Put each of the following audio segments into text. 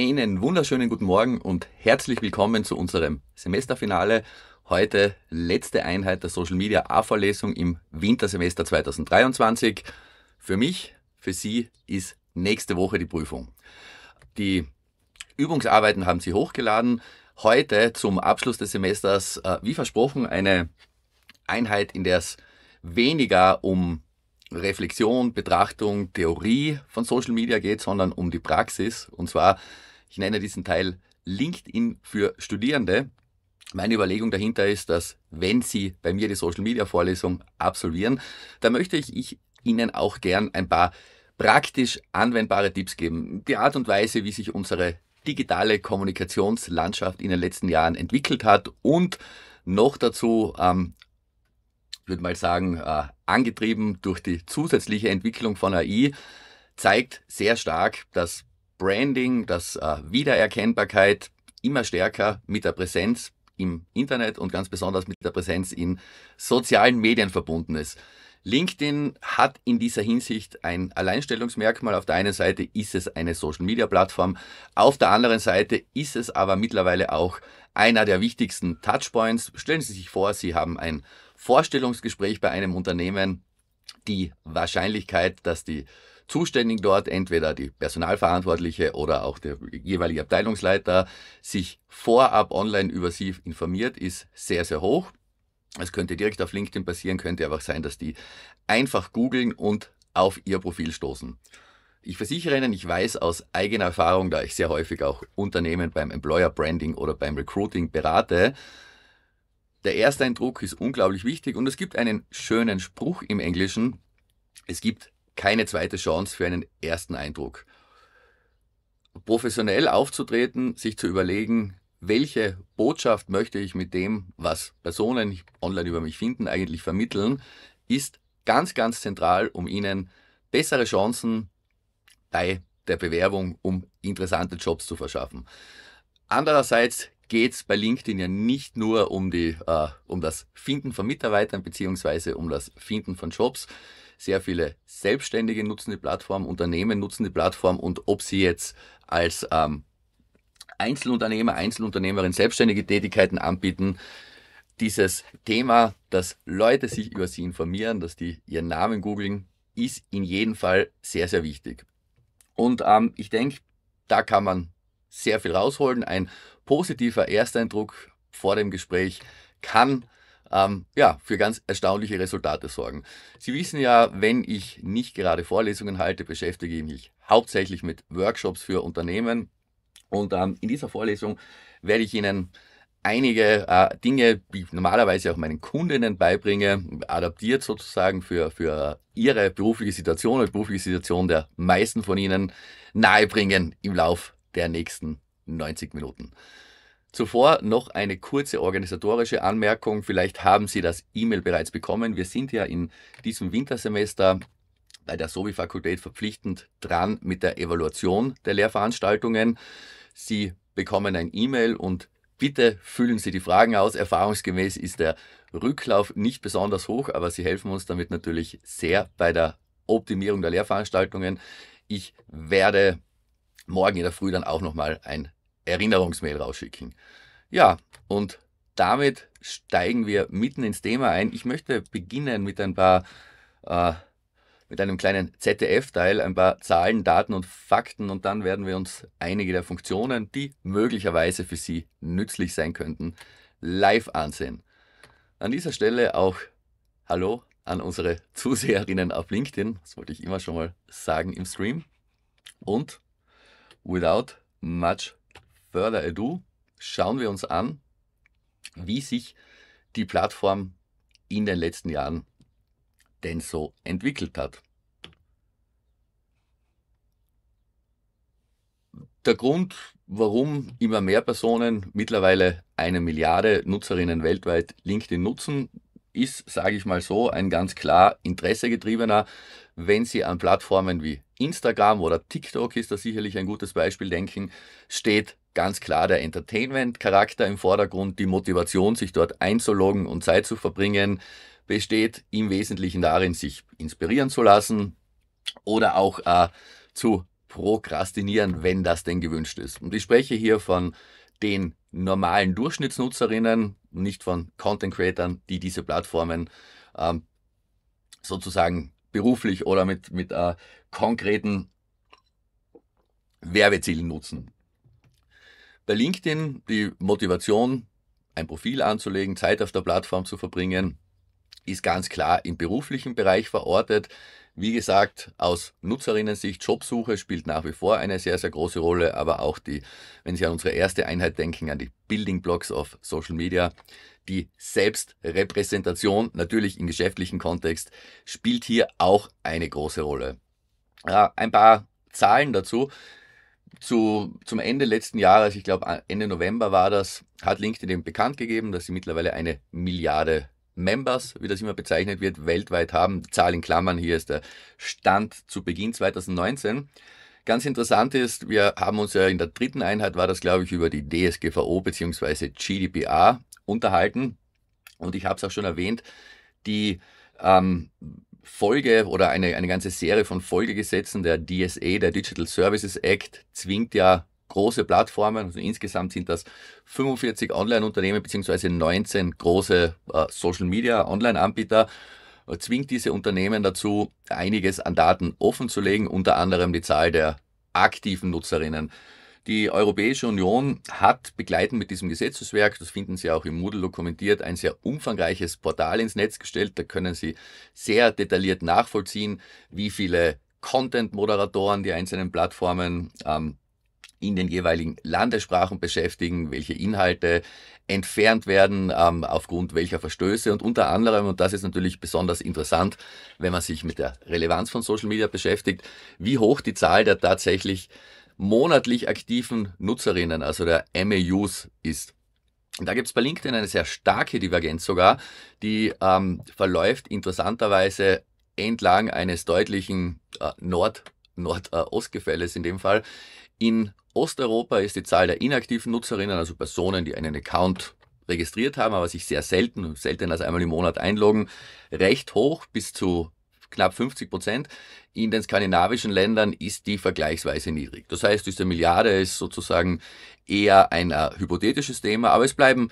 Einen wunderschönen guten Morgen und herzlich willkommen zu unserem Semesterfinale. Heute letzte Einheit der Social Media A-Vorlesung im Wintersemester 2023. Für mich, für Sie ist nächste Woche die Prüfung. Die Übungsarbeiten haben Sie hochgeladen. Heute zum Abschluss des Semesters, äh, wie versprochen, eine Einheit, in der es weniger um Reflexion, Betrachtung, Theorie von Social Media geht, sondern um die Praxis. Und zwar ich nenne diesen Teil LinkedIn für Studierende. Meine Überlegung dahinter ist, dass wenn Sie bei mir die Social Media Vorlesung absolvieren, dann möchte ich Ihnen auch gern ein paar praktisch anwendbare Tipps geben. Die Art und Weise, wie sich unsere digitale Kommunikationslandschaft in den letzten Jahren entwickelt hat und noch dazu, ähm, ich würde mal sagen, äh, angetrieben durch die zusätzliche Entwicklung von AI, zeigt sehr stark, dass Branding, dass äh, Wiedererkennbarkeit immer stärker mit der Präsenz im Internet und ganz besonders mit der Präsenz in sozialen Medien verbunden ist. LinkedIn hat in dieser Hinsicht ein Alleinstellungsmerkmal. Auf der einen Seite ist es eine Social-Media-Plattform, auf der anderen Seite ist es aber mittlerweile auch einer der wichtigsten Touchpoints. Stellen Sie sich vor, Sie haben ein Vorstellungsgespräch bei einem Unternehmen. Die Wahrscheinlichkeit, dass die zuständig dort, entweder die Personalverantwortliche oder auch der jeweilige Abteilungsleiter, sich vorab online über sie informiert, ist sehr, sehr hoch. Es könnte direkt auf LinkedIn passieren, könnte aber auch sein, dass die einfach googeln und auf ihr Profil stoßen. Ich versichere Ihnen, ich weiß aus eigener Erfahrung, da ich sehr häufig auch Unternehmen beim Employer Branding oder beim Recruiting berate, der erste Eindruck ist unglaublich wichtig und es gibt einen schönen Spruch im Englischen. Es gibt keine zweite Chance für einen ersten Eindruck. Professionell aufzutreten, sich zu überlegen, welche Botschaft möchte ich mit dem, was Personen online über mich finden, eigentlich vermitteln, ist ganz, ganz zentral, um ihnen bessere Chancen bei der Bewerbung um interessante Jobs zu verschaffen. Andererseits geht es bei LinkedIn ja nicht nur um, die, äh, um das Finden von Mitarbeitern bzw. um das Finden von Jobs. Sehr viele Selbstständige nutzen die Plattform, Unternehmen nutzen die Plattform und ob sie jetzt als ähm, Einzelunternehmer, Einzelunternehmerin selbstständige Tätigkeiten anbieten, dieses Thema, dass Leute sich über sie informieren, dass die ihren Namen googeln, ist in jedem Fall sehr, sehr wichtig. Und ähm, ich denke, da kann man sehr viel rausholen. Ein positiver Ersteindruck vor dem Gespräch kann ähm, ja, für ganz erstaunliche Resultate sorgen. Sie wissen ja, wenn ich nicht gerade Vorlesungen halte, beschäftige ich mich hauptsächlich mit Workshops für Unternehmen. Und ähm, in dieser Vorlesung werde ich Ihnen einige äh, Dinge, die ich normalerweise auch meinen Kundinnen beibringe, adaptiert sozusagen für, für ihre berufliche Situation und berufliche Situation der meisten von Ihnen nahebringen im Lauf der nächsten 90 Minuten. Zuvor noch eine kurze organisatorische Anmerkung. Vielleicht haben Sie das E-Mail bereits bekommen. Wir sind ja in diesem Wintersemester bei der Sobi-Fakultät verpflichtend dran mit der Evaluation der Lehrveranstaltungen. Sie bekommen ein E-Mail und bitte füllen Sie die Fragen aus. Erfahrungsgemäß ist der Rücklauf nicht besonders hoch, aber Sie helfen uns damit natürlich sehr bei der Optimierung der Lehrveranstaltungen. Ich werde morgen in der Früh dann auch nochmal ein Erinnerungsmail rausschicken. Ja, und damit steigen wir mitten ins Thema ein. Ich möchte beginnen mit ein paar, äh, mit einem kleinen ZDF-Teil, ein paar Zahlen, Daten und Fakten und dann werden wir uns einige der Funktionen, die möglicherweise für Sie nützlich sein könnten, live ansehen. An dieser Stelle auch Hallo an unsere Zuseherinnen auf LinkedIn, das wollte ich immer schon mal sagen im Stream. Und without much further ado schauen wir uns an, wie sich die Plattform in den letzten Jahren denn so entwickelt hat. Der Grund, warum immer mehr Personen, mittlerweile eine Milliarde Nutzerinnen weltweit LinkedIn nutzen, ist, sage ich mal so, ein ganz klar interessegetriebener. Wenn Sie an Plattformen wie Instagram oder TikTok ist da sicherlich ein gutes Beispiel denken, steht ganz klar der Entertainment-Charakter im Vordergrund, die Motivation, sich dort einzuloggen und Zeit zu verbringen, besteht im Wesentlichen darin, sich inspirieren zu lassen oder auch äh, zu prokrastinieren, wenn das denn gewünscht ist. Und ich spreche hier von den normalen Durchschnittsnutzerinnen, nicht von Content-Creatern, die diese Plattformen ähm, sozusagen beruflich oder mit, mit äh, konkreten Werbezielen nutzen. Bei LinkedIn die Motivation, ein Profil anzulegen, Zeit auf der Plattform zu verbringen, ist ganz klar im beruflichen Bereich verortet. Wie gesagt, aus Nutzerinnensicht, Jobsuche spielt nach wie vor eine sehr, sehr große Rolle, aber auch die, wenn Sie an unsere erste Einheit denken, an die Building Blocks of Social Media, die Selbstrepräsentation, natürlich im geschäftlichen Kontext, spielt hier auch eine große Rolle. Ja, ein paar Zahlen dazu zu, zum Ende letzten Jahres, ich glaube äh, Ende November war das, hat LinkedIn eben bekannt gegeben, dass sie mittlerweile eine Milliarde Members, wie das immer bezeichnet wird, weltweit haben. Zahl in Klammern, hier ist der Stand zu Beginn 2019. Ganz interessant ist, wir haben uns ja in der dritten Einheit, war das glaube ich, über die DSGVO bzw. GDPR unterhalten. Und ich habe es auch schon erwähnt, die ähm, Folge oder eine, eine ganze Serie von Folgegesetzen, der DSA, der Digital Services Act, zwingt ja große Plattformen, also insgesamt sind das 45 Online-Unternehmen bzw. 19 große äh, Social-Media-Online-Anbieter, äh, zwingt diese Unternehmen dazu, einiges an Daten offenzulegen, unter anderem die Zahl der aktiven Nutzerinnen. Die Europäische Union hat begleitend mit diesem Gesetzeswerk, das finden Sie auch im Moodle dokumentiert, ein sehr umfangreiches Portal ins Netz gestellt. Da können Sie sehr detailliert nachvollziehen, wie viele Content-Moderatoren die einzelnen Plattformen ähm, in den jeweiligen Landessprachen beschäftigen, welche Inhalte entfernt werden, ähm, aufgrund welcher Verstöße und unter anderem, und das ist natürlich besonders interessant, wenn man sich mit der Relevanz von Social Media beschäftigt, wie hoch die Zahl der tatsächlich monatlich aktiven Nutzerinnen, also der MAUs, e ist. Da gibt es bei LinkedIn eine sehr starke Divergenz sogar, die ähm, verläuft interessanterweise entlang eines deutlichen äh, Nord- Nordostgefälles äh, in dem Fall. In Osteuropa ist die Zahl der inaktiven Nutzerinnen, also Personen, die einen Account registriert haben, aber sich sehr selten, selten als einmal im Monat einloggen, recht hoch bis zu knapp 50 Prozent. In den skandinavischen Ländern ist die vergleichsweise niedrig. Das heißt, diese Milliarde ist sozusagen eher ein äh, hypothetisches Thema, aber es bleiben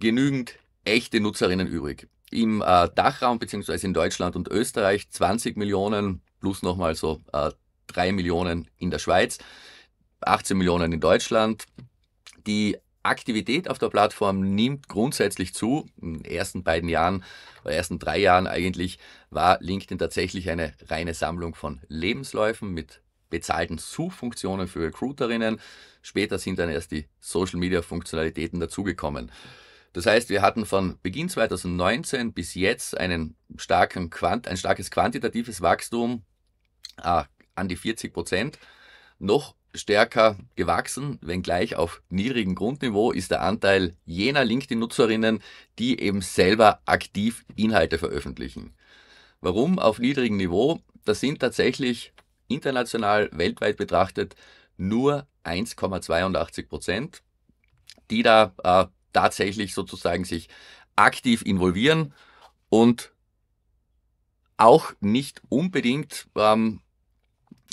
genügend echte Nutzerinnen übrig. Im äh, Dachraum beziehungsweise in Deutschland und Österreich 20 Millionen plus nochmal so äh, 3 Millionen in der Schweiz, 18 Millionen in Deutschland. Die Aktivität auf der Plattform nimmt grundsätzlich zu. In den ersten beiden Jahren, oder ersten drei Jahren eigentlich, war LinkedIn tatsächlich eine reine Sammlung von Lebensläufen mit bezahlten Suchfunktionen für Recruiterinnen. Später sind dann erst die Social-Media-Funktionalitäten dazugekommen. Das heißt, wir hatten von Beginn 2019 bis jetzt einen starken Quant ein starkes quantitatives Wachstum äh, an die 40 Prozent. Noch stärker gewachsen, wenngleich auf niedrigem Grundniveau, ist der Anteil jener LinkedIn-Nutzerinnen, die eben selber aktiv Inhalte veröffentlichen. Warum auf niedrigem Niveau? Das sind tatsächlich international, weltweit betrachtet nur 1,82 Prozent, die da äh, tatsächlich sozusagen sich aktiv involvieren und auch nicht unbedingt ähm,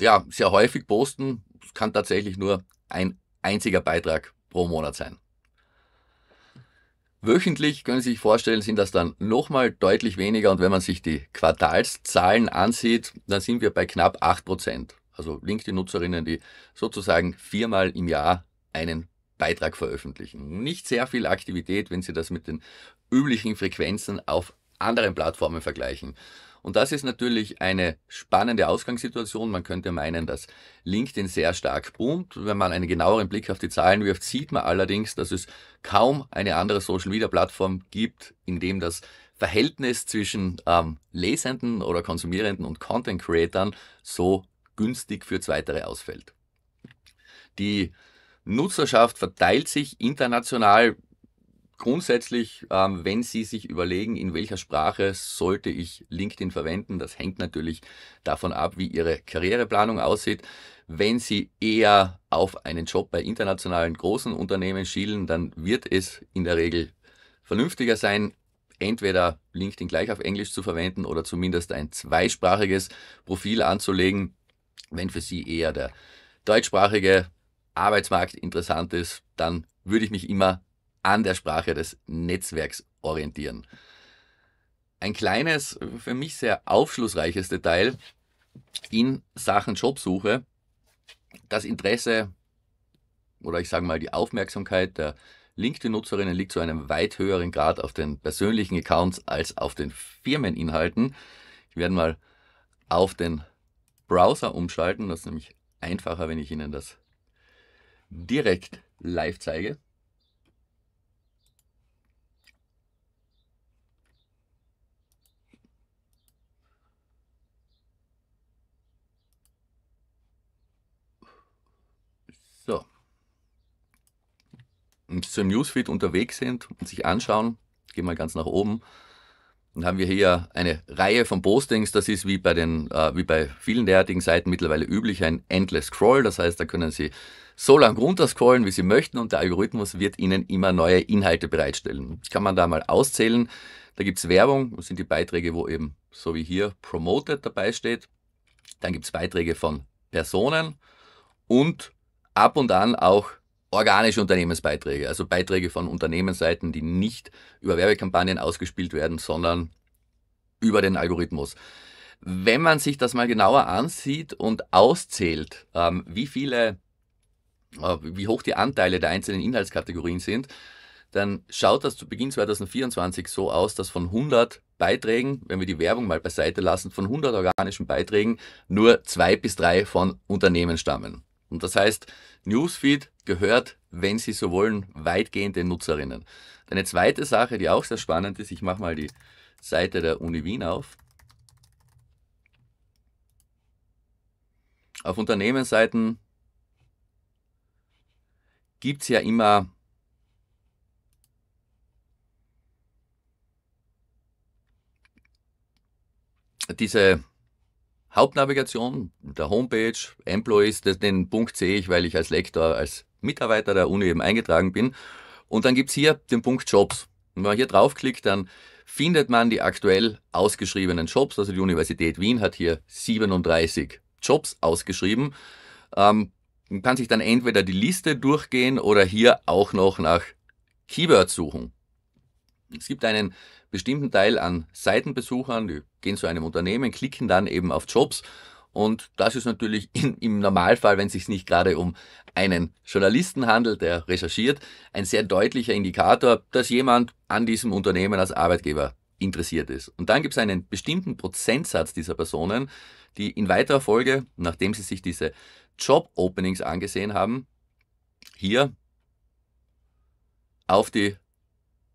ja, sehr häufig posten. Es kann tatsächlich nur ein einziger Beitrag pro Monat sein. Wöchentlich können Sie sich vorstellen, sind das dann nochmal deutlich weniger und wenn man sich die Quartalszahlen ansieht, dann sind wir bei knapp 8%. Also LinkedIn-Nutzerinnen, die sozusagen viermal im Jahr einen Beitrag veröffentlichen. Nicht sehr viel Aktivität, wenn Sie das mit den üblichen Frequenzen auf anderen Plattformen vergleichen. Und das ist natürlich eine spannende Ausgangssituation. Man könnte meinen, dass LinkedIn sehr stark boomt. Wenn man einen genaueren Blick auf die Zahlen wirft, sieht man allerdings, dass es kaum eine andere Social-Media-Plattform gibt, in dem das Verhältnis zwischen ähm, Lesenden oder Konsumierenden und Content-Creatern so günstig für Zweitere ausfällt. Die Nutzerschaft verteilt sich international Grundsätzlich, ähm, wenn Sie sich überlegen, in welcher Sprache sollte ich LinkedIn verwenden, das hängt natürlich davon ab, wie Ihre Karriereplanung aussieht. Wenn Sie eher auf einen Job bei internationalen großen Unternehmen schielen, dann wird es in der Regel vernünftiger sein, entweder LinkedIn gleich auf Englisch zu verwenden oder zumindest ein zweisprachiges Profil anzulegen. Wenn für Sie eher der deutschsprachige Arbeitsmarkt interessant ist, dann würde ich mich immer an der Sprache des Netzwerks orientieren. Ein kleines, für mich sehr aufschlussreiches Detail in Sachen Jobsuche, das Interesse oder ich sage mal die Aufmerksamkeit der LinkedIn-Nutzerinnen liegt zu einem weit höheren Grad auf den persönlichen Accounts als auf den Firmeninhalten. Ich werde mal auf den Browser umschalten, das ist nämlich einfacher, wenn ich Ihnen das direkt live zeige. so im Newsfeed unterwegs sind und sich anschauen, gehen mal ganz nach oben, dann haben wir hier eine Reihe von Postings. Das ist wie bei, den, äh, wie bei vielen derartigen Seiten mittlerweile üblich ein Endless Scroll. Das heißt, da können Sie so lang runterscrollen, wie Sie möchten und der Algorithmus wird Ihnen immer neue Inhalte bereitstellen. Das kann man da mal auszählen. Da gibt es Werbung, das sind die Beiträge, wo eben so wie hier Promoted dabei steht. Dann gibt es Beiträge von Personen und ab und an auch organische Unternehmensbeiträge, also Beiträge von Unternehmensseiten, die nicht über Werbekampagnen ausgespielt werden, sondern über den Algorithmus. Wenn man sich das mal genauer ansieht und auszählt, ähm, wie viele, äh, wie hoch die Anteile der einzelnen Inhaltskategorien sind, dann schaut das zu Beginn 2024 so aus, dass von 100 Beiträgen, wenn wir die Werbung mal beiseite lassen, von 100 organischen Beiträgen nur zwei bis drei von Unternehmen stammen. Und das heißt, Newsfeed gehört, wenn Sie so wollen, weitgehend den Nutzerinnen. Eine zweite Sache, die auch sehr spannend ist, ich mache mal die Seite der Uni Wien auf. Auf Unternehmensseiten gibt es ja immer diese Hauptnavigation, der Homepage, Employees, das, den Punkt sehe ich, weil ich als Lektor, als Mitarbeiter der Uni eben eingetragen bin. Und dann gibt's hier den Punkt Jobs. Und wenn man hier draufklickt, dann findet man die aktuell ausgeschriebenen Jobs. Also die Universität Wien hat hier 37 Jobs ausgeschrieben. Ähm, man kann sich dann entweder die Liste durchgehen oder hier auch noch nach Keywords suchen. Es gibt einen bestimmten Teil an Seitenbesuchern, die gehen zu einem Unternehmen, klicken dann eben auf Jobs. Und das ist natürlich in, im Normalfall, wenn es sich nicht gerade um einen Journalisten handelt, der recherchiert, ein sehr deutlicher Indikator, dass jemand an diesem Unternehmen als Arbeitgeber interessiert ist. Und dann gibt es einen bestimmten Prozentsatz dieser Personen, die in weiterer Folge, nachdem sie sich diese Job-Openings angesehen haben, hier auf die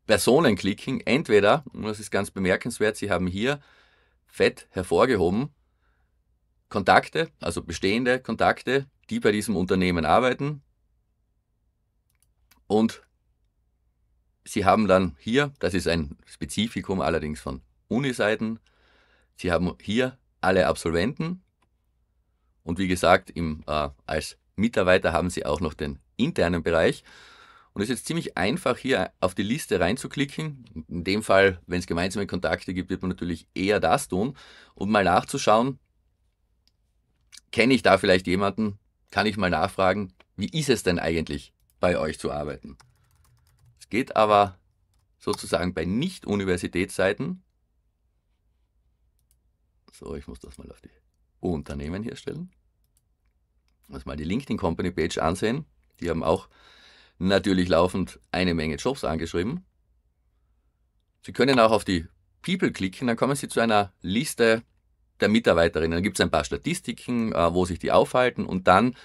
Personen klicken. Entweder, und das ist ganz bemerkenswert, Sie haben hier fett hervorgehoben, Kontakte, also bestehende Kontakte, die bei diesem Unternehmen arbeiten. Und Sie haben dann hier, das ist ein Spezifikum allerdings von Uniseiten, Sie haben hier alle Absolventen. Und wie gesagt, im, äh, als Mitarbeiter haben Sie auch noch den internen Bereich. Und es ist jetzt ziemlich einfach, hier auf die Liste reinzuklicken. In dem Fall, wenn es gemeinsame Kontakte gibt, wird man natürlich eher das tun und mal nachzuschauen, kenne ich da vielleicht jemanden, kann ich mal nachfragen, wie ist es denn eigentlich, bei euch zu arbeiten? Es geht aber sozusagen bei Nicht-Universitätsseiten. So, ich muss das mal auf die Unternehmen hier stellen. Uns mal die LinkedIn Company Page ansehen. Die haben auch natürlich laufend eine Menge Jobs angeschrieben. Sie können auch auf die People klicken, dann kommen Sie zu einer Liste der Mitarbeiterinnen. Dann gibt es ein paar Statistiken, äh, wo sich die aufhalten und dann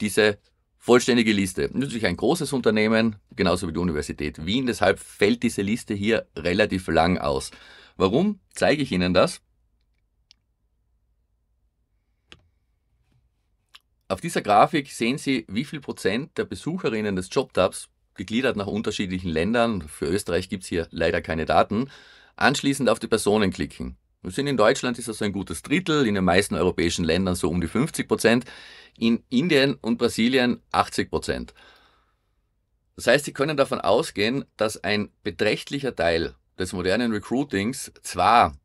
diese vollständige Liste. Natürlich ein großes Unternehmen, genauso wie die Universität Wien, deshalb fällt diese Liste hier relativ lang aus. Warum zeige ich Ihnen das? Auf dieser Grafik sehen Sie, wie viel Prozent der Besucherinnen des JobTabs, gegliedert nach unterschiedlichen Ländern, für Österreich gibt es hier leider keine Daten, anschließend auf die Personen klicken. Wir sind in Deutschland ist das ein gutes Drittel, in den meisten europäischen Ländern so um die 50 Prozent, in Indien und Brasilien 80 Prozent. Das heißt, Sie können davon ausgehen, dass ein beträchtlicher Teil des modernen Recruitings zwar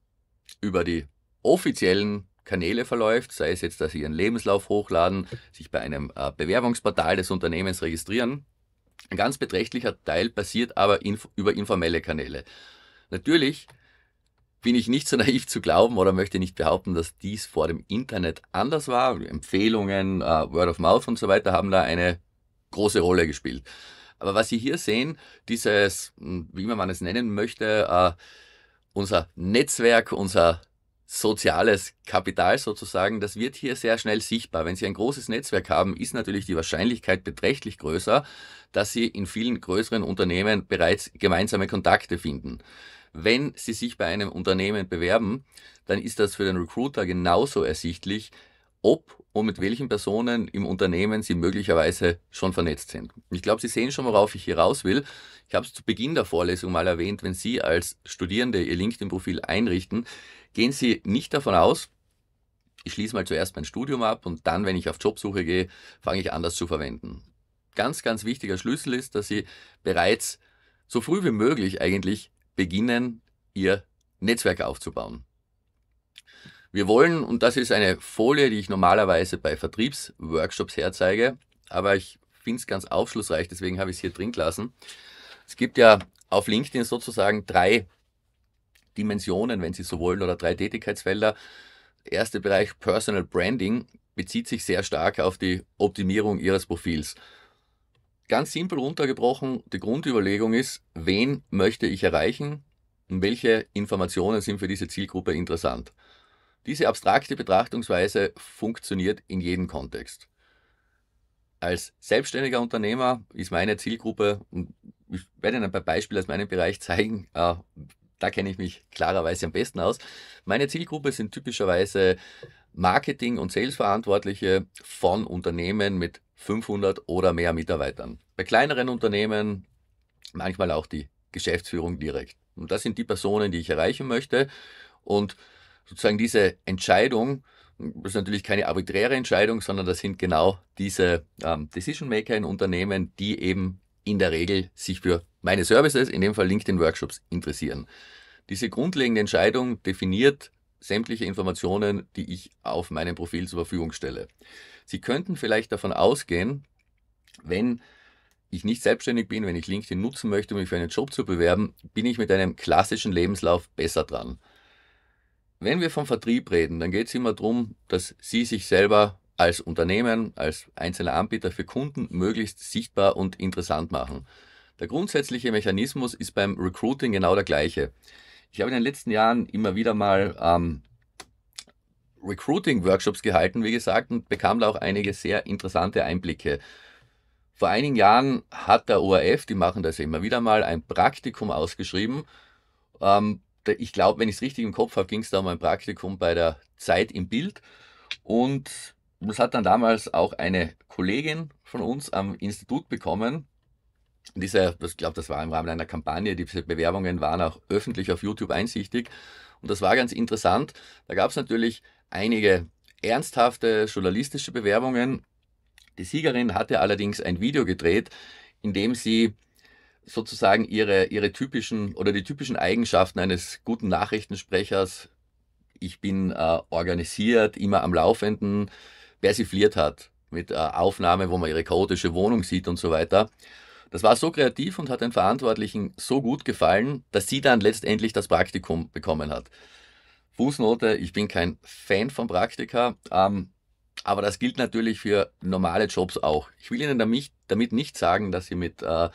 über die offiziellen Kanäle verläuft, sei es jetzt, dass Sie Ihren Lebenslauf hochladen, sich bei einem äh, Bewerbungsportal des Unternehmens registrieren. Ein ganz beträchtlicher Teil passiert aber inf über informelle Kanäle. Natürlich bin ich nicht so naiv zu glauben oder möchte nicht behaupten, dass dies vor dem Internet anders war. Empfehlungen, äh, Word of Mouth und so weiter haben da eine große Rolle gespielt. Aber was Sie hier sehen, dieses, hm, wie man es nennen möchte, äh, unser Netzwerk, unser soziales Kapital sozusagen, das wird hier sehr schnell sichtbar. Wenn Sie ein großes Netzwerk haben, ist natürlich die Wahrscheinlichkeit beträchtlich größer, dass Sie in vielen größeren Unternehmen bereits gemeinsame Kontakte finden. Wenn Sie sich bei einem Unternehmen bewerben, dann ist das für den Recruiter genauso ersichtlich, ob und mit welchen Personen im Unternehmen Sie möglicherweise schon vernetzt sind. Ich glaube, Sie sehen schon, worauf ich hier raus will. Ich habe es zu Beginn der Vorlesung mal erwähnt, wenn Sie als Studierende Ihr LinkedIn-Profil einrichten, gehen Sie nicht davon aus, ich schließe mal zuerst mein Studium ab und dann, wenn ich auf Jobsuche gehe, fange ich an, das zu verwenden. Ganz, ganz wichtiger Schlüssel ist, dass Sie bereits so früh wie möglich eigentlich beginnen, Ihr Netzwerk aufzubauen. Wir wollen, und das ist eine Folie, die ich normalerweise bei Vertriebsworkshops herzeige, aber ich finde es ganz aufschlussreich, deswegen habe ich es hier drin gelassen. Es gibt ja auf LinkedIn sozusagen drei Dimensionen, wenn Sie so wollen, oder drei Tätigkeitsfelder. Der erste Bereich Personal Branding bezieht sich sehr stark auf die Optimierung Ihres Profils. Ganz simpel runtergebrochen, die Grundüberlegung ist, wen möchte ich erreichen und welche Informationen sind für diese Zielgruppe interessant. Diese abstrakte Betrachtungsweise funktioniert in jedem Kontext. Als selbstständiger Unternehmer ist meine Zielgruppe, und ich werde Ihnen ein paar Beispiele aus meinem Bereich zeigen, äh, da kenne ich mich klarerweise am besten aus. Meine Zielgruppe sind typischerweise Marketing- und Salesverantwortliche von Unternehmen mit 500 oder mehr Mitarbeitern. Bei kleineren Unternehmen manchmal auch die Geschäftsführung direkt. Und das sind die Personen, die ich erreichen möchte. Und sozusagen diese Entscheidung, das ist natürlich keine arbiträre Entscheidung, sondern das sind genau diese ähm, Decision-Maker in Unternehmen, die eben in der Regel sich für meine Services, in dem Fall LinkedIn-Workshops, interessieren. Diese grundlegende Entscheidung definiert sämtliche Informationen, die ich auf meinem Profil zur Verfügung stelle. Sie könnten vielleicht davon ausgehen, wenn ich nicht selbstständig bin, wenn ich LinkedIn nutzen möchte, um mich für einen Job zu bewerben, bin ich mit einem klassischen Lebenslauf besser dran. Wenn wir vom Vertrieb reden, dann geht es immer darum, dass Sie sich selber als Unternehmen, als einzelner Anbieter für Kunden möglichst sichtbar und interessant machen. Der grundsätzliche Mechanismus ist beim Recruiting genau der gleiche. Ich habe in den letzten Jahren immer wieder mal ähm, Recruiting-Workshops gehalten, wie gesagt, und bekam da auch einige sehr interessante Einblicke. Vor einigen Jahren hat der ORF, die machen das ja immer wieder mal, ein Praktikum ausgeschrieben. Ähm, ich glaube, wenn ich es richtig im Kopf habe, ging es da um ein Praktikum bei der Zeit im Bild. Und und das hat dann damals auch eine Kollegin von uns am Institut bekommen. Diese, ich glaube, das war im Rahmen einer Kampagne, diese Bewerbungen waren auch öffentlich auf YouTube einsichtig. Und das war ganz interessant. Da gab es natürlich einige ernsthafte journalistische Bewerbungen. Die Siegerin hatte allerdings ein Video gedreht, in dem sie sozusagen ihre, ihre typischen oder die typischen Eigenschaften eines guten Nachrichtensprechers, ich bin äh, organisiert, immer am Laufenden, persifliert hat mit äh, Aufnahmen, wo man ihre chaotische Wohnung sieht und so weiter. Das war so kreativ und hat den Verantwortlichen so gut gefallen, dass sie dann letztendlich das Praktikum bekommen hat. Fußnote, ich bin kein Fan von Praktika, ähm, aber das gilt natürlich für normale Jobs auch. Ich will Ihnen damit, damit nicht sagen, dass Sie mit äh,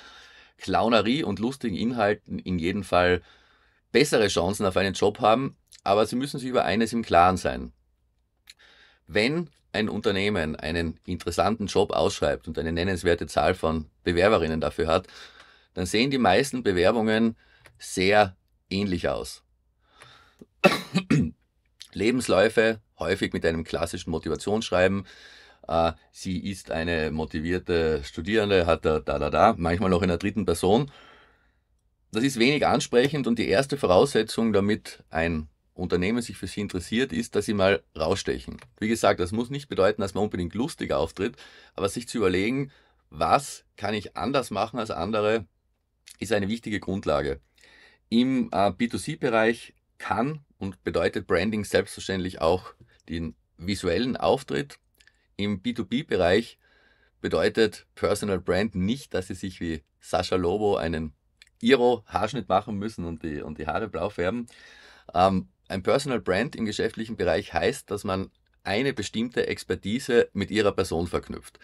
Clownerie und lustigen Inhalten in jedem Fall bessere Chancen auf einen Job haben, aber Sie müssen sich über eines im Klaren sein. Wenn ein Unternehmen einen interessanten Job ausschreibt und eine nennenswerte Zahl von Bewerberinnen dafür hat, dann sehen die meisten Bewerbungen sehr ähnlich aus. Lebensläufe, häufig mit einem klassischen Motivationsschreiben. Äh, sie ist eine motivierte Studierende, hat da, da, da, da, manchmal noch in der dritten Person. Das ist wenig ansprechend und die erste Voraussetzung, damit ein Unternehmen sich für sie interessiert, ist, dass sie mal rausstechen. Wie gesagt, das muss nicht bedeuten, dass man unbedingt lustig auftritt, aber sich zu überlegen, was kann ich anders machen als andere, ist eine wichtige Grundlage. Im äh, B2C-Bereich kann und bedeutet Branding selbstverständlich auch den visuellen Auftritt. Im B2B-Bereich bedeutet Personal Brand nicht, dass sie sich wie Sascha Lobo einen Iro-Haarschnitt machen müssen und die, und die Haare blau färben. Ähm, ein Personal Brand im geschäftlichen Bereich heißt, dass man eine bestimmte Expertise mit ihrer Person verknüpft.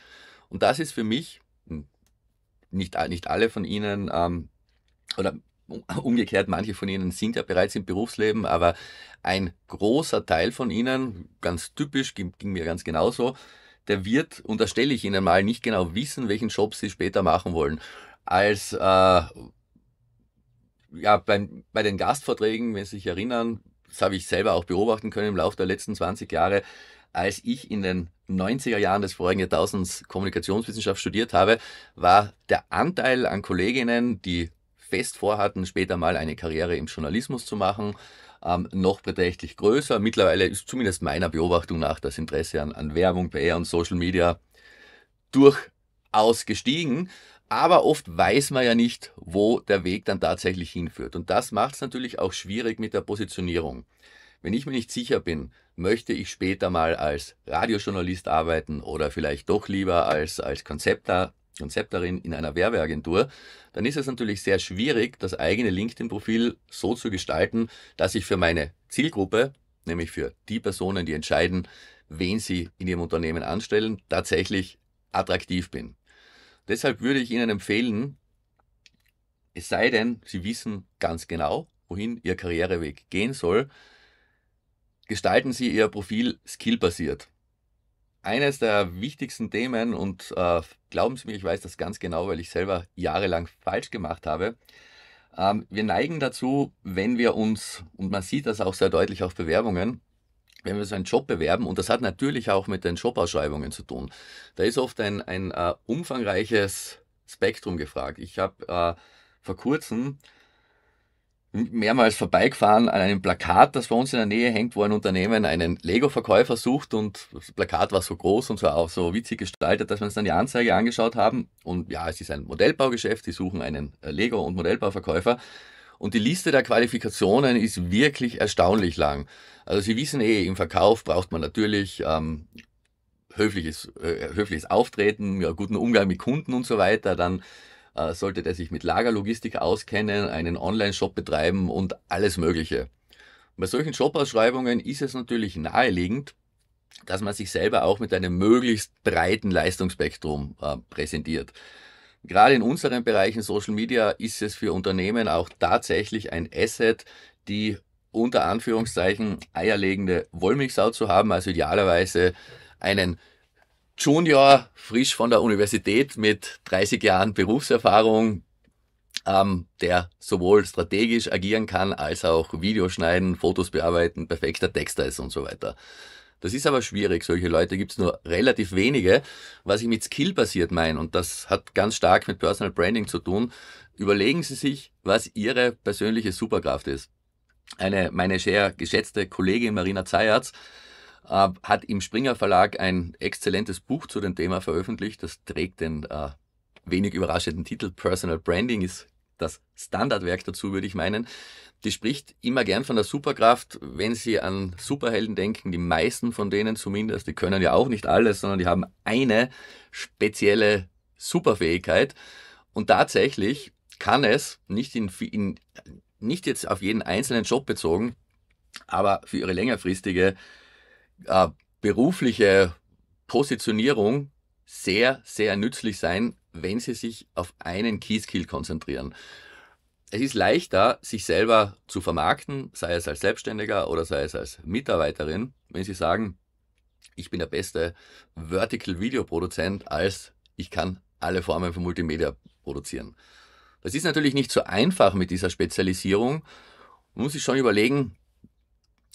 Und das ist für mich, hm, nicht, nicht alle von Ihnen, ähm, oder umgekehrt, manche von Ihnen sind ja bereits im Berufsleben, aber ein großer Teil von Ihnen, ganz typisch, ging, ging mir ganz genauso, der wird, und da stelle ich Ihnen mal, nicht genau wissen, welchen Job Sie später machen wollen. Als äh, ja, bei, bei den Gastvorträgen, wenn Sie sich erinnern, das habe ich selber auch beobachten können im Laufe der letzten 20 Jahre, als ich in den 90er Jahren des vorigen Jahrtausends Kommunikationswissenschaft studiert habe, war der Anteil an Kolleginnen, die fest vorhatten, später mal eine Karriere im Journalismus zu machen, ähm, noch beträchtlich größer. Mittlerweile ist zumindest meiner Beobachtung nach das Interesse an, an Werbung, PR und Social Media durchaus gestiegen. Aber oft weiß man ja nicht, wo der Weg dann tatsächlich hinführt. Und das macht es natürlich auch schwierig mit der Positionierung. Wenn ich mir nicht sicher bin, möchte ich später mal als Radiojournalist arbeiten oder vielleicht doch lieber als, als Konzepter, Konzepterin in einer Werbeagentur, dann ist es natürlich sehr schwierig, das eigene LinkedIn-Profil so zu gestalten, dass ich für meine Zielgruppe, nämlich für die Personen, die entscheiden, wen sie in ihrem Unternehmen anstellen, tatsächlich attraktiv bin. Deshalb würde ich Ihnen empfehlen, es sei denn, Sie wissen ganz genau, wohin Ihr Karriereweg gehen soll, gestalten Sie Ihr Profil skillbasiert. Eines der wichtigsten Themen, und äh, glauben Sie mir, ich weiß das ganz genau, weil ich selber jahrelang falsch gemacht habe, ähm, wir neigen dazu, wenn wir uns, und man sieht das auch sehr deutlich auf Bewerbungen, wenn wir so einen Job bewerben, und das hat natürlich auch mit den Jobausschreibungen zu tun, da ist oft ein, ein äh, umfangreiches Spektrum gefragt. Ich habe äh, vor kurzem mehrmals vorbeigefahren an einem Plakat, das bei uns in der Nähe hängt, wo ein Unternehmen einen Lego-Verkäufer sucht und das Plakat war so groß und zwar auch so witzig gestaltet, dass wir uns dann die Anzeige angeschaut haben. Und ja, es ist ein Modellbaugeschäft, die suchen einen äh, Lego- und Modellbauverkäufer. Und die Liste der Qualifikationen ist wirklich erstaunlich lang. Also Sie wissen eh, im Verkauf braucht man natürlich ähm, höfliches, äh, höfliches Auftreten, ja, guten Umgang mit Kunden und so weiter. Dann äh, sollte der sich mit Lagerlogistik auskennen, einen Online-Shop betreiben und alles Mögliche. bei solchen Jobausschreibungen ist es natürlich naheliegend, dass man sich selber auch mit einem möglichst breiten Leistungsspektrum äh, präsentiert. Gerade in unseren Bereichen Social Media ist es für Unternehmen auch tatsächlich ein Asset, die unter Anführungszeichen eierlegende Wollmilchsau zu haben, also idealerweise einen Junior, frisch von der Universität mit 30 Jahren Berufserfahrung, ähm, der sowohl strategisch agieren kann, als auch Videos schneiden, Fotos bearbeiten, perfekter Texter ist und so weiter. Das ist aber schwierig. Solche Leute gibt es nur relativ wenige. Was ich mit Skill basiert meine, und das hat ganz stark mit Personal Branding zu tun, überlegen Sie sich, was Ihre persönliche Superkraft ist. Eine, meine sehr geschätzte Kollegin Marina Zayatz äh, hat im Springer Verlag ein exzellentes Buch zu dem Thema veröffentlicht. Das trägt den äh, wenig überraschenden Titel Personal Branding ist das Standardwerk dazu, würde ich meinen die spricht immer gern von der Superkraft, wenn sie an Superhelden denken, die meisten von denen zumindest, die können ja auch nicht alles, sondern die haben eine spezielle Superfähigkeit. Und tatsächlich kann es, nicht, in, in, nicht jetzt auf jeden einzelnen Job bezogen, aber für ihre längerfristige äh, berufliche Positionierung sehr, sehr nützlich sein, wenn sie sich auf einen Key-Skill konzentrieren es ist leichter, sich selber zu vermarkten, sei es als Selbstständiger oder sei es als Mitarbeiterin, wenn Sie sagen, ich bin der beste Vertical Video Produzent, als ich kann alle Formen von Multimedia produzieren. Das ist natürlich nicht so einfach mit dieser Spezialisierung. Man muss sich schon überlegen,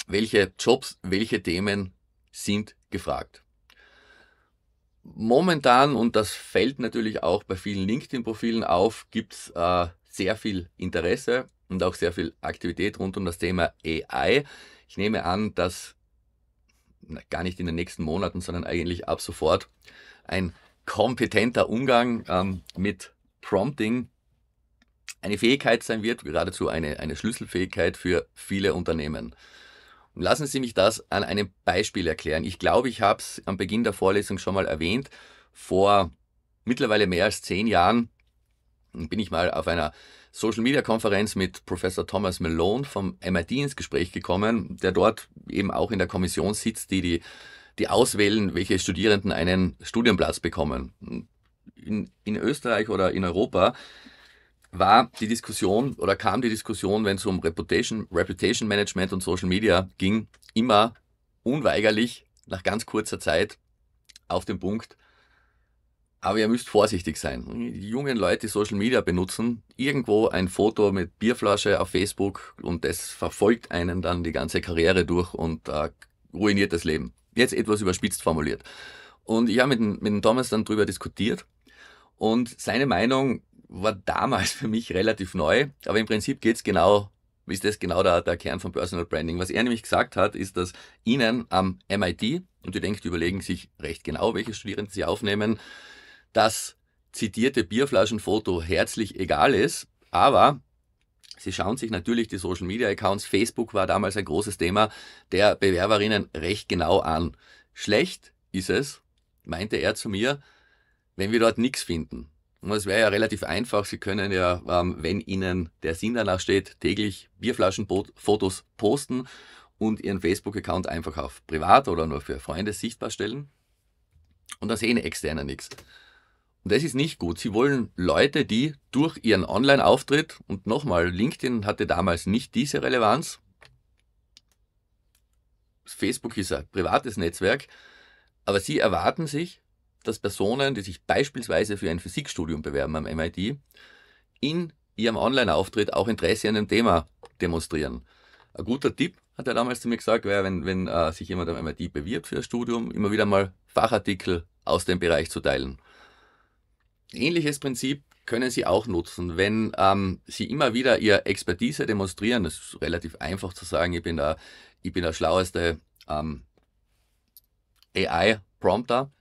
welche Jobs, welche Themen sind gefragt. Momentan, und das fällt natürlich auch bei vielen LinkedIn-Profilen auf, gibt es äh, sehr viel Interesse und auch sehr viel Aktivität rund um das Thema AI. Ich nehme an, dass gar nicht in den nächsten Monaten, sondern eigentlich ab sofort ein kompetenter Umgang ähm, mit Prompting eine Fähigkeit sein wird, geradezu eine, eine Schlüsselfähigkeit für viele Unternehmen. Und lassen Sie mich das an einem Beispiel erklären. Ich glaube, ich habe es am Beginn der Vorlesung schon mal erwähnt. Vor mittlerweile mehr als zehn Jahren bin ich mal auf einer Social Media Konferenz mit Professor Thomas Malone vom MIT ins Gespräch gekommen, der dort eben auch in der Kommission sitzt, die die, die auswählen, welche Studierenden einen Studienplatz bekommen. In, in Österreich oder in Europa war die Diskussion oder kam die Diskussion, wenn es um Reputation, Reputation Management und Social Media ging, immer unweigerlich nach ganz kurzer Zeit auf den Punkt, aber ihr müsst vorsichtig sein. Die jungen Leute, die Social Media benutzen, irgendwo ein Foto mit Bierflasche auf Facebook und das verfolgt einen dann die ganze Karriere durch und äh, ruiniert das Leben. Jetzt etwas überspitzt formuliert. Und ich habe mit, mit dem Thomas dann drüber diskutiert und seine Meinung war damals für mich relativ neu, aber im Prinzip geht's genau, ist das genau der, der Kern von Personal Branding. Was er nämlich gesagt hat, ist, dass Ihnen am MIT, und ihr denkt, überlegen sich recht genau, welche Studierenden sie aufnehmen, das zitierte Bierflaschenfoto herzlich egal ist, aber Sie schauen sich natürlich die Social Media Accounts. Facebook war damals ein großes Thema der Bewerberinnen recht genau an. Schlecht ist es, meinte er zu mir, wenn wir dort nichts finden. Und es wäre ja relativ einfach. Sie können ja, ähm, wenn Ihnen der Sinn danach steht, täglich Bierflaschenfotos posten und Ihren Facebook-Account einfach auf privat oder nur für Freunde sichtbar stellen. Und da sehen Externe nichts. Und das ist nicht gut. Sie wollen Leute, die durch ihren Online-Auftritt, und nochmal, LinkedIn hatte damals nicht diese Relevanz, Facebook ist ein privates Netzwerk, aber sie erwarten sich, dass Personen, die sich beispielsweise für ein Physikstudium bewerben am MIT, in ihrem Online-Auftritt auch Interesse an dem Thema demonstrieren. Ein guter Tipp, hat er damals zu mir gesagt, wäre, wenn, wenn äh, sich jemand am MIT bewirbt für ein Studium, immer wieder mal Fachartikel aus dem Bereich zu teilen. Ähnliches Prinzip können Sie auch nutzen, wenn ähm, Sie immer wieder Ihre Expertise demonstrieren. Das ist relativ einfach zu sagen, ich bin der, ich bin der schlaueste ähm, AI-Prompter.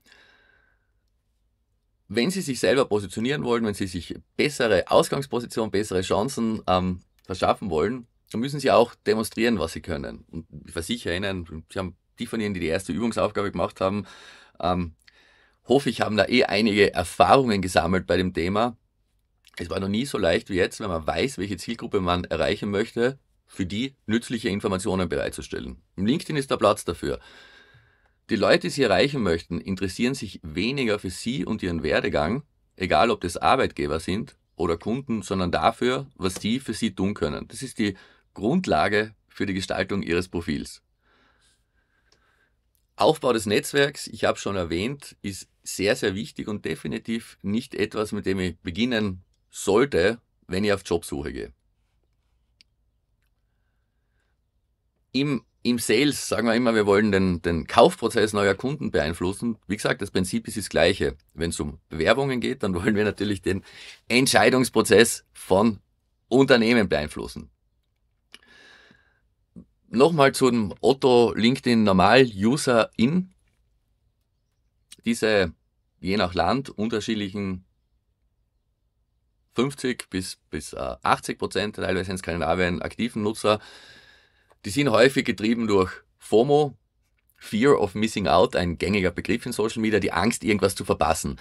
Wenn Sie sich selber positionieren wollen, wenn Sie sich bessere Ausgangsposition, bessere Chancen ähm, verschaffen wollen, dann müssen Sie auch demonstrieren, was Sie können. Und ich versichere Ihnen, Sie haben die von Ihnen, die die erste Übungsaufgabe gemacht haben, ähm, hoffe ich, haben da eh einige Erfahrungen gesammelt bei dem Thema. Es war noch nie so leicht wie jetzt, wenn man weiß, welche Zielgruppe man erreichen möchte, für die nützliche Informationen bereitzustellen. Im LinkedIn ist der Platz dafür. Die Leute, die Sie erreichen möchten, interessieren sich weniger für Sie und Ihren Werdegang, egal ob das Arbeitgeber sind oder Kunden, sondern dafür, was Sie für Sie tun können. Das ist die Grundlage für die Gestaltung Ihres Profils. Aufbau des Netzwerks, ich habe schon erwähnt, ist sehr, sehr wichtig und definitiv nicht etwas, mit dem ich beginnen sollte, wenn ich auf Jobsuche gehe. Im, Im Sales sagen wir immer, wir wollen den, den Kaufprozess neuer Kunden beeinflussen. Wie gesagt, das Prinzip ist das gleiche. Wenn es um Bewerbungen geht, dann wollen wir natürlich den Entscheidungsprozess von Unternehmen beeinflussen nochmal zu dem Otto LinkedIn Normal User in. Diese je nach Land unterschiedlichen 50 bis, bis 80 äh, Prozent, teilweise in Skandinavien aktiven Nutzer, die sind häufig getrieben durch FOMO, Fear of Missing Out, ein gängiger Begriff in Social Media, die Angst, irgendwas zu verpassen.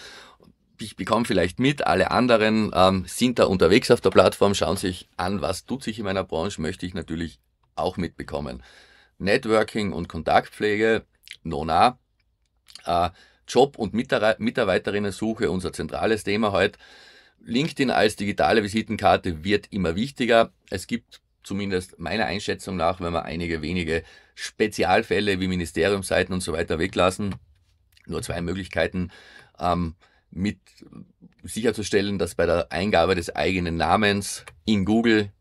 Ich bekomme vielleicht mit, alle anderen ähm, sind da unterwegs auf der Plattform, schauen sich an, was tut sich in meiner Branche, möchte ich natürlich auch mitbekommen. Networking und Kontaktpflege, Nona. Äh, Job- und Mitarbeiterinnen-Suche, unser zentrales Thema heute. LinkedIn als digitale Visitenkarte wird immer wichtiger. Es gibt zumindest meiner Einschätzung nach, wenn wir einige wenige Spezialfälle wie Ministeriumseiten und so weiter weglassen, nur zwei Möglichkeiten, ähm, mit sicherzustellen, dass bei der Eingabe des eigenen Namens in Google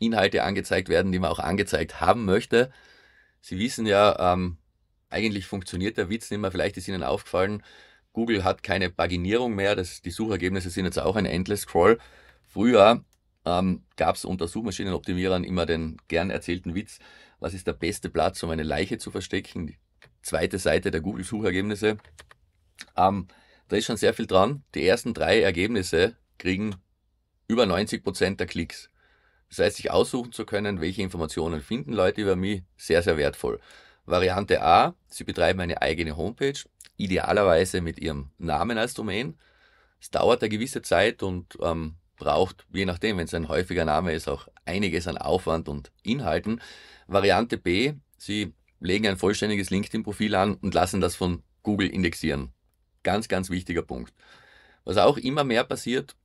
Inhalte angezeigt werden, die man auch angezeigt haben möchte. Sie wissen ja, ähm, eigentlich funktioniert der Witz nicht mehr. Vielleicht ist Ihnen aufgefallen, Google hat keine Paginierung mehr. Das, die Suchergebnisse sind jetzt auch ein Endless Scroll. Früher ähm, gab es unter Suchmaschinenoptimierern immer den gern erzählten Witz, was ist der beste Platz, um eine Leiche zu verstecken? Die zweite Seite der Google-Suchergebnisse. Ähm, da ist schon sehr viel dran. Die ersten drei Ergebnisse kriegen über 90% Prozent der Klicks. Das heißt, sich aussuchen zu können, welche Informationen finden Leute über mich, sehr, sehr wertvoll. Variante A, Sie betreiben eine eigene Homepage, idealerweise mit Ihrem Namen als Domain. Es dauert eine gewisse Zeit und ähm, braucht, je nachdem, wenn es ein häufiger Name ist, auch einiges an Aufwand und Inhalten. Variante B, Sie legen ein vollständiges LinkedIn-Profil an und lassen das von Google indexieren. Ganz, ganz wichtiger Punkt. Was auch immer mehr passiert,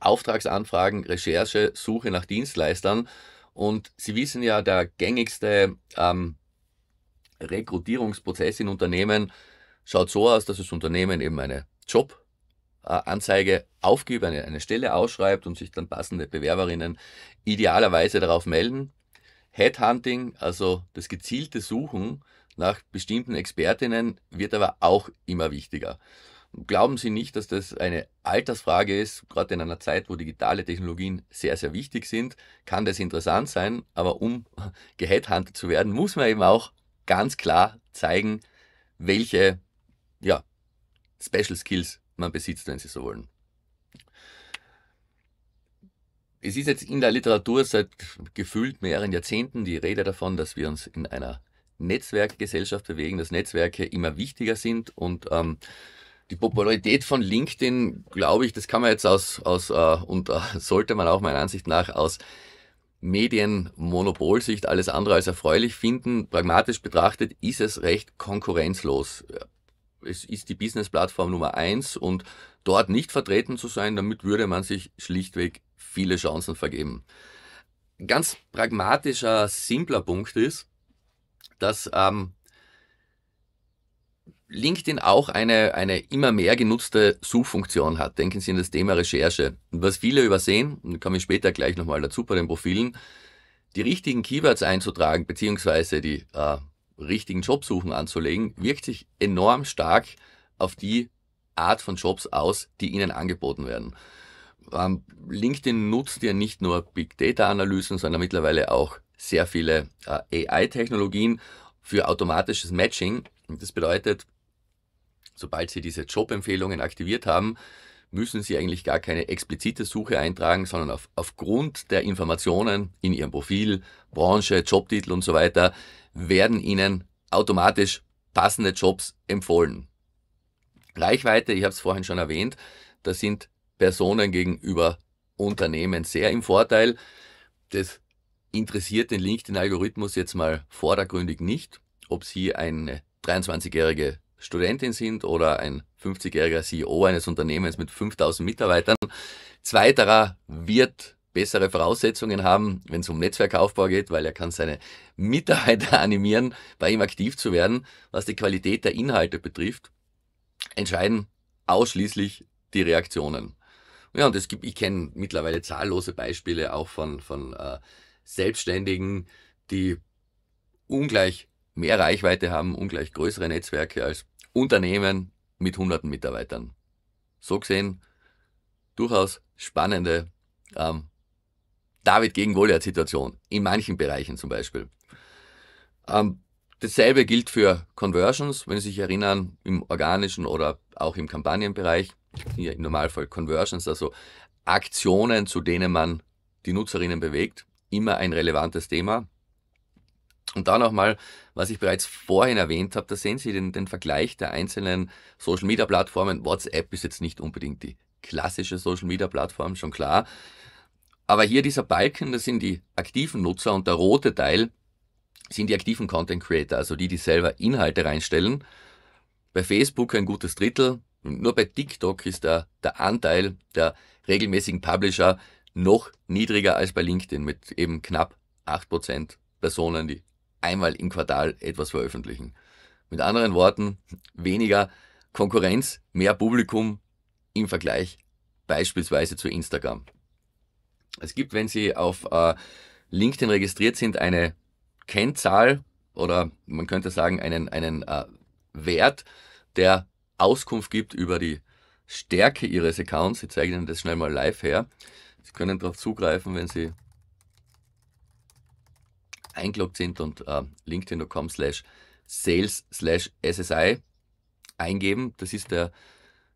Auftragsanfragen, Recherche, Suche nach Dienstleistern. Und Sie wissen ja, der gängigste ähm, Rekrutierungsprozess in Unternehmen schaut so aus, dass das Unternehmen eben eine Jobanzeige äh, aufgibt, eine, eine Stelle ausschreibt und sich dann passende Bewerberinnen idealerweise darauf melden. Headhunting, also das gezielte Suchen nach bestimmten Expertinnen, wird aber auch immer wichtiger. Glauben Sie nicht, dass das eine Altersfrage ist, gerade in einer Zeit, wo digitale Technologien sehr, sehr wichtig sind, kann das interessant sein, aber um geheadhuntet zu werden, muss man eben auch ganz klar zeigen, welche ja, Special Skills man besitzt, wenn Sie so wollen. Es ist jetzt in der Literatur seit gefühlt mehreren Jahrzehnten die Rede davon, dass wir uns in einer Netzwerkgesellschaft bewegen, dass Netzwerke immer wichtiger sind und ähm, die Popularität von LinkedIn, glaube ich, das kann man jetzt aus, aus äh, und äh, sollte man auch meiner Ansicht nach aus Medienmonopolsicht alles andere als erfreulich finden. Pragmatisch betrachtet ist es recht konkurrenzlos. Es ist die Business-Plattform Nummer eins und dort nicht vertreten zu sein, damit würde man sich schlichtweg viele Chancen vergeben. Ganz pragmatischer, simpler Punkt ist, dass ähm, LinkedIn auch eine, eine immer mehr genutzte Suchfunktion hat. Denken Sie an das Thema Recherche. was viele übersehen, und komme ich später gleich nochmal dazu bei den Profilen, die richtigen Keywords einzutragen, beziehungsweise die äh, richtigen Jobsuchen anzulegen, wirkt sich enorm stark auf die Art von Jobs aus, die Ihnen angeboten werden. Ähm, LinkedIn nutzt ja nicht nur Big Data-Analysen, sondern mittlerweile auch sehr viele äh, AI-Technologien für automatisches Matching. das bedeutet, Sobald Sie diese Jobempfehlungen aktiviert haben, müssen Sie eigentlich gar keine explizite Suche eintragen, sondern auf, aufgrund der Informationen in Ihrem Profil, Branche, Jobtitel und so weiter, werden Ihnen automatisch passende Jobs empfohlen. Reichweite, ich habe es vorhin schon erwähnt, da sind Personen gegenüber Unternehmen sehr im Vorteil. Das interessiert den LinkedIn-Algorithmus jetzt mal vordergründig nicht, ob Sie eine 23-jährige Studentin sind oder ein 50-jähriger CEO eines Unternehmens mit 5000 Mitarbeitern. Zweiterer wird bessere Voraussetzungen haben, wenn es um Netzwerkaufbau geht, weil er kann seine Mitarbeiter animieren, bei ihm aktiv zu werden, was die Qualität der Inhalte betrifft. Entscheiden ausschließlich die Reaktionen. Ja, und es gibt, ich kenne mittlerweile zahllose Beispiele auch von, von äh, Selbstständigen, die ungleich mehr Reichweite haben, ungleich größere Netzwerke als Unternehmen mit hunderten Mitarbeitern. So gesehen, durchaus spannende ähm, David gegen Goliath-Situation, in manchen Bereichen zum Beispiel. Ähm, dasselbe gilt für Conversions, wenn Sie sich erinnern, im organischen oder auch im Kampagnenbereich, hier im Normalfall Conversions, also Aktionen, zu denen man die Nutzerinnen bewegt, immer ein relevantes Thema. Und da nochmal, was ich bereits vorhin erwähnt habe, da sehen Sie den, den Vergleich der einzelnen Social-Media-Plattformen. WhatsApp ist jetzt nicht unbedingt die klassische Social-Media-Plattform, schon klar. Aber hier dieser Balken, das sind die aktiven Nutzer und der rote Teil sind die aktiven Content Creator, also die, die selber Inhalte reinstellen. Bei Facebook ein gutes Drittel, nur bei TikTok ist der, der Anteil der regelmäßigen Publisher noch niedriger als bei LinkedIn mit eben knapp 8% Personen, die einmal im Quartal etwas veröffentlichen. Mit anderen Worten, weniger Konkurrenz, mehr Publikum im Vergleich beispielsweise zu Instagram. Es gibt, wenn Sie auf äh, LinkedIn registriert sind, eine Kennzahl oder man könnte sagen einen, einen äh, Wert, der Auskunft gibt über die Stärke Ihres Accounts. Ich zeige Ihnen das schnell mal live her. Sie können darauf zugreifen, wenn Sie eingeloggt sind und äh, linkedin.com slash sales slash SSI eingeben. Das ist der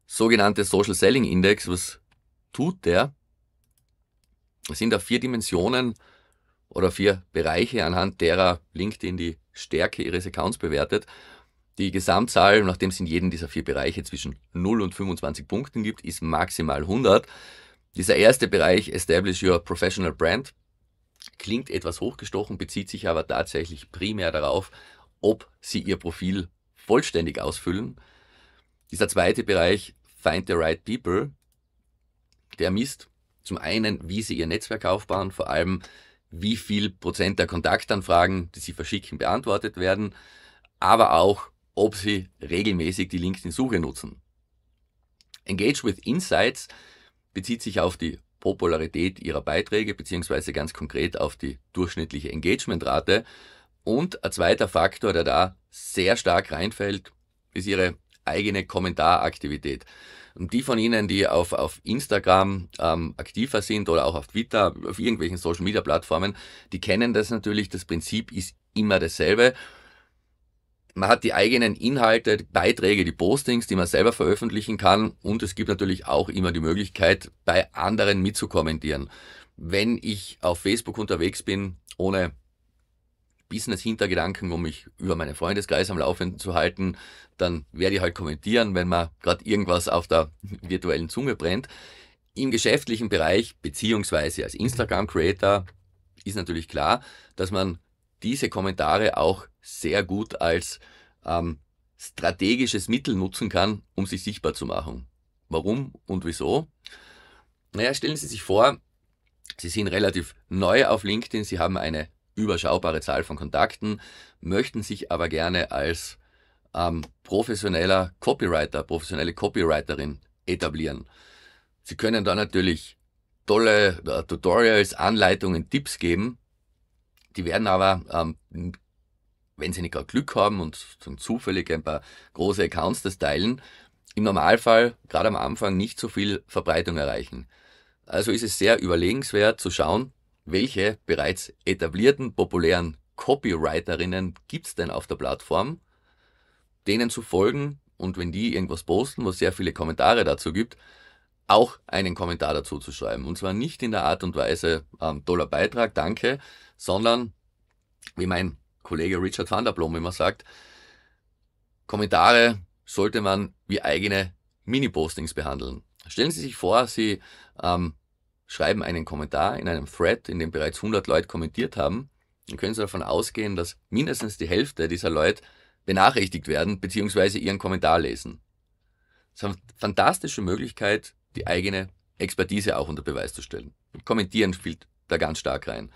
sogenannte Social Selling Index. Was tut der? Es sind da vier Dimensionen oder vier Bereiche, anhand derer LinkedIn die Stärke ihres Accounts bewertet. Die Gesamtzahl, nachdem es in jedem dieser vier Bereiche zwischen 0 und 25 Punkten gibt, ist maximal 100. Dieser erste Bereich, Establish Your Professional Brand, klingt etwas hochgestochen, bezieht sich aber tatsächlich primär darauf, ob sie ihr Profil vollständig ausfüllen. Dieser zweite Bereich, Find the Right People, der misst zum einen, wie sie ihr Netzwerk aufbauen, vor allem wie viel Prozent der Kontaktanfragen, die sie verschicken, beantwortet werden, aber auch, ob sie regelmäßig die LinkedIn-Suche nutzen. Engage with Insights bezieht sich auf die Popularität ihrer Beiträge beziehungsweise ganz konkret auf die durchschnittliche Engagementrate. Und ein zweiter Faktor, der da sehr stark reinfällt, ist ihre eigene Kommentaraktivität. Und die von Ihnen, die auf, auf Instagram ähm, aktiver sind oder auch auf Twitter, auf irgendwelchen Social-Media-Plattformen, die kennen das natürlich. Das Prinzip ist immer dasselbe man hat die eigenen Inhalte, Beiträge, die Postings, die man selber veröffentlichen kann und es gibt natürlich auch immer die Möglichkeit, bei anderen mitzukommentieren. Wenn ich auf Facebook unterwegs bin, ohne Business-Hintergedanken, um mich über meinen Freundeskreis am Laufen zu halten, dann werde ich halt kommentieren, wenn mir gerade irgendwas auf der virtuellen Zunge brennt. Im geschäftlichen Bereich, beziehungsweise als Instagram-Creator, ist natürlich klar, dass man diese Kommentare auch sehr gut als ähm, strategisches Mittel nutzen kann, um sich sichtbar zu machen. Warum und wieso? Naja, stellen Sie sich vor, Sie sind relativ neu auf LinkedIn, Sie haben eine überschaubare Zahl von Kontakten, möchten sich aber gerne als ähm, professioneller Copywriter, professionelle Copywriterin etablieren. Sie können da natürlich tolle äh, Tutorials, Anleitungen, Tipps geben, die werden aber, ähm, wenn sie nicht gerade Glück haben und zum zufällig ein paar große Accounts das teilen, im Normalfall gerade am Anfang nicht so viel Verbreitung erreichen. Also ist es sehr überlegenswert zu schauen, welche bereits etablierten, populären Copywriterinnen gibt es denn auf der Plattform, denen zu folgen und wenn die irgendwas posten, was sehr viele Kommentare dazu gibt, auch einen Kommentar dazu zu schreiben. Und zwar nicht in der Art und Weise, ähm, toller Beitrag, danke, sondern, wie mein Kollege Richard van der Blom immer sagt, Kommentare sollte man wie eigene Mini-Postings behandeln. Stellen Sie sich vor, Sie ähm, schreiben einen Kommentar in einem Thread, in dem bereits 100 Leute kommentiert haben. Dann können Sie davon ausgehen, dass mindestens die Hälfte dieser Leute benachrichtigt werden bzw. Ihren Kommentar lesen. Das ist eine fantastische Möglichkeit, die eigene Expertise auch unter Beweis zu stellen. Kommentieren spielt da ganz stark rein.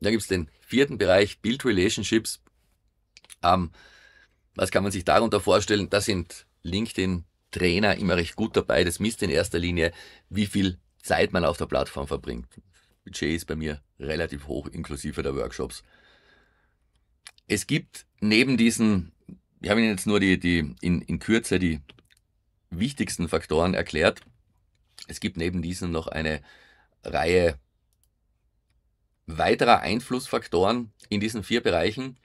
Dann gibt es den vierten Bereich, Build Relationships. Ähm, was kann man sich darunter vorstellen? Da sind LinkedIn-Trainer immer recht gut dabei. Das misst in erster Linie, wie viel Zeit man auf der Plattform verbringt. Budget ist bei mir relativ hoch, inklusive der Workshops. Es gibt neben diesen, ich habe Ihnen jetzt nur die, die in, in Kürze die wichtigsten Faktoren erklärt, es gibt neben diesen noch eine Reihe weiterer Einflussfaktoren in diesen vier Bereichen.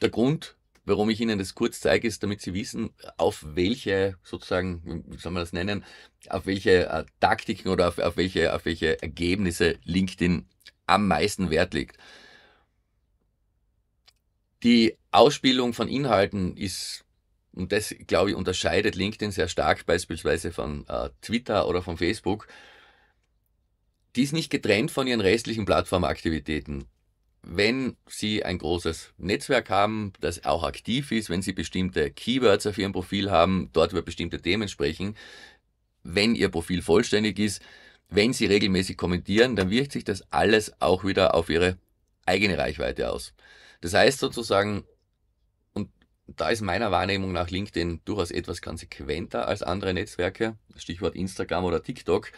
Der Grund, warum ich Ihnen das kurz zeige, ist, damit Sie wissen, auf welche sozusagen, wie soll man das nennen, auf welche äh, Taktiken oder auf, auf, welche, auf welche Ergebnisse LinkedIn am meisten Wert legt. Die Ausspielung von Inhalten ist und das, glaube ich, unterscheidet LinkedIn sehr stark beispielsweise von äh, Twitter oder von Facebook, die ist nicht getrennt von ihren restlichen Plattformaktivitäten. Wenn Sie ein großes Netzwerk haben, das auch aktiv ist, wenn Sie bestimmte Keywords auf Ihrem Profil haben, dort über bestimmte Themen sprechen, wenn Ihr Profil vollständig ist, wenn Sie regelmäßig kommentieren, dann wirkt sich das alles auch wieder auf Ihre eigene Reichweite aus. Das heißt sozusagen, da ist meiner Wahrnehmung nach LinkedIn durchaus etwas konsequenter als andere Netzwerke, Stichwort Instagram oder TikTok.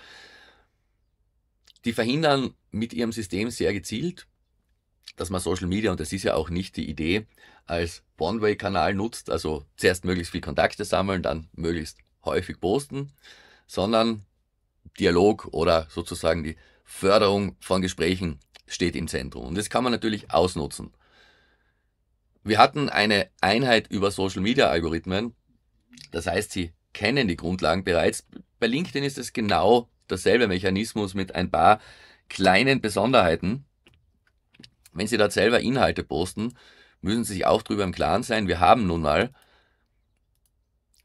Die verhindern mit ihrem System sehr gezielt, dass man Social Media, und das ist ja auch nicht die Idee, als One-Way-Kanal nutzt, also zuerst möglichst viel Kontakte sammeln, dann möglichst häufig posten, sondern Dialog oder sozusagen die Förderung von Gesprächen steht im Zentrum. Und das kann man natürlich ausnutzen. Wir hatten eine Einheit über Social Media Algorithmen. Das heißt, sie kennen die Grundlagen bereits. Bei LinkedIn ist es genau dasselbe Mechanismus mit ein paar kleinen Besonderheiten. Wenn Sie dort selber Inhalte posten, müssen Sie sich auch darüber im Klaren sein. Wir haben nun mal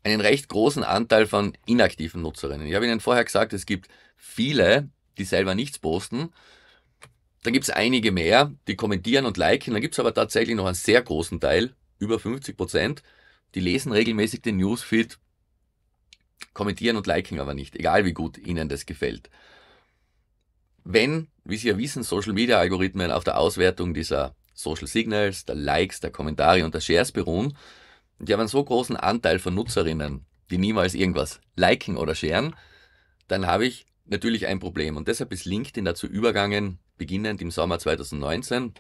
einen recht großen Anteil von inaktiven Nutzerinnen. Ich habe Ihnen vorher gesagt, es gibt viele, die selber nichts posten dann gibt es einige mehr, die kommentieren und liken. Dann gibt es aber tatsächlich noch einen sehr großen Teil, über 50 Prozent, die lesen regelmäßig den Newsfeed, kommentieren und liken aber nicht, egal wie gut ihnen das gefällt. Wenn, wie Sie ja wissen, Social Media Algorithmen auf der Auswertung dieser Social Signals, der Likes, der Kommentare und der Shares beruhen, die haben einen so großen Anteil von Nutzerinnen, die niemals irgendwas liken oder sharen, dann habe ich natürlich ein Problem. Und deshalb ist LinkedIn dazu übergangen, beginnend im Sommer 2019,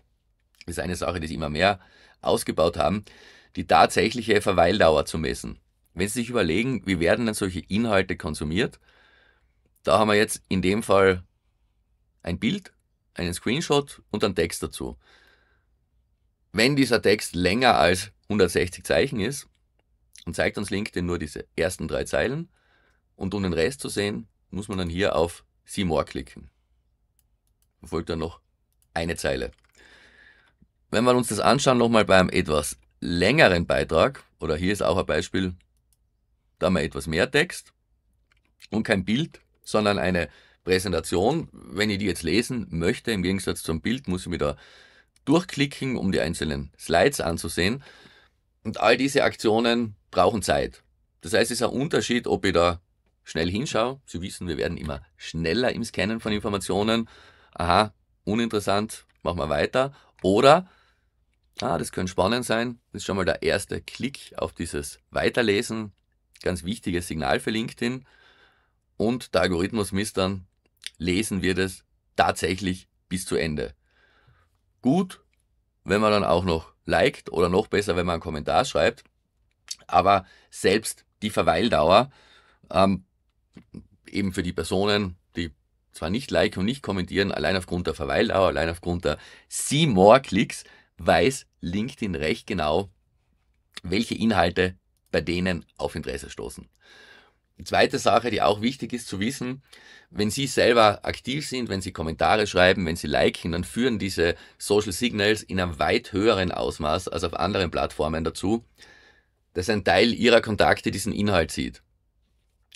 ist eine Sache, die sie immer mehr ausgebaut haben, die tatsächliche Verweildauer zu messen. Wenn Sie sich überlegen, wie werden denn solche Inhalte konsumiert, da haben wir jetzt in dem Fall ein Bild, einen Screenshot und einen Text dazu. Wenn dieser Text länger als 160 Zeichen ist dann zeigt uns LinkedIn nur diese ersten drei Zeilen und um den Rest zu sehen, muss man dann hier auf See More klicken folgt dann noch eine Zeile. Wenn wir uns das anschauen, nochmal beim etwas längeren Beitrag, oder hier ist auch ein Beispiel, da haben wir etwas mehr Text und kein Bild, sondern eine Präsentation. Wenn ich die jetzt lesen möchte, im Gegensatz zum Bild, muss ich mich da durchklicken, um die einzelnen Slides anzusehen. Und all diese Aktionen brauchen Zeit. Das heißt, es ist ein Unterschied, ob ich da schnell hinschaue. Sie wissen, wir werden immer schneller im Scannen von Informationen aha, uninteressant, machen wir weiter. Oder, ah, das könnte spannend sein, das ist schon mal der erste Klick auf dieses Weiterlesen, ganz wichtiges Signal für LinkedIn. Und der Algorithmus misst dann, lesen wir das tatsächlich bis zu Ende. Gut, wenn man dann auch noch liked oder noch besser, wenn man einen Kommentar schreibt. Aber selbst die Verweildauer, ähm, eben für die Personen, zwar nicht liken und nicht kommentieren, allein aufgrund der Verweildauer, allein aufgrund der See More Klicks, weiß LinkedIn recht genau, welche Inhalte bei denen auf Interesse stoßen. Die zweite Sache, die auch wichtig ist zu wissen, wenn Sie selber aktiv sind, wenn Sie Kommentare schreiben, wenn Sie liken, dann führen diese Social Signals in einem weit höheren Ausmaß als auf anderen Plattformen dazu, dass ein Teil Ihrer Kontakte diesen Inhalt sieht.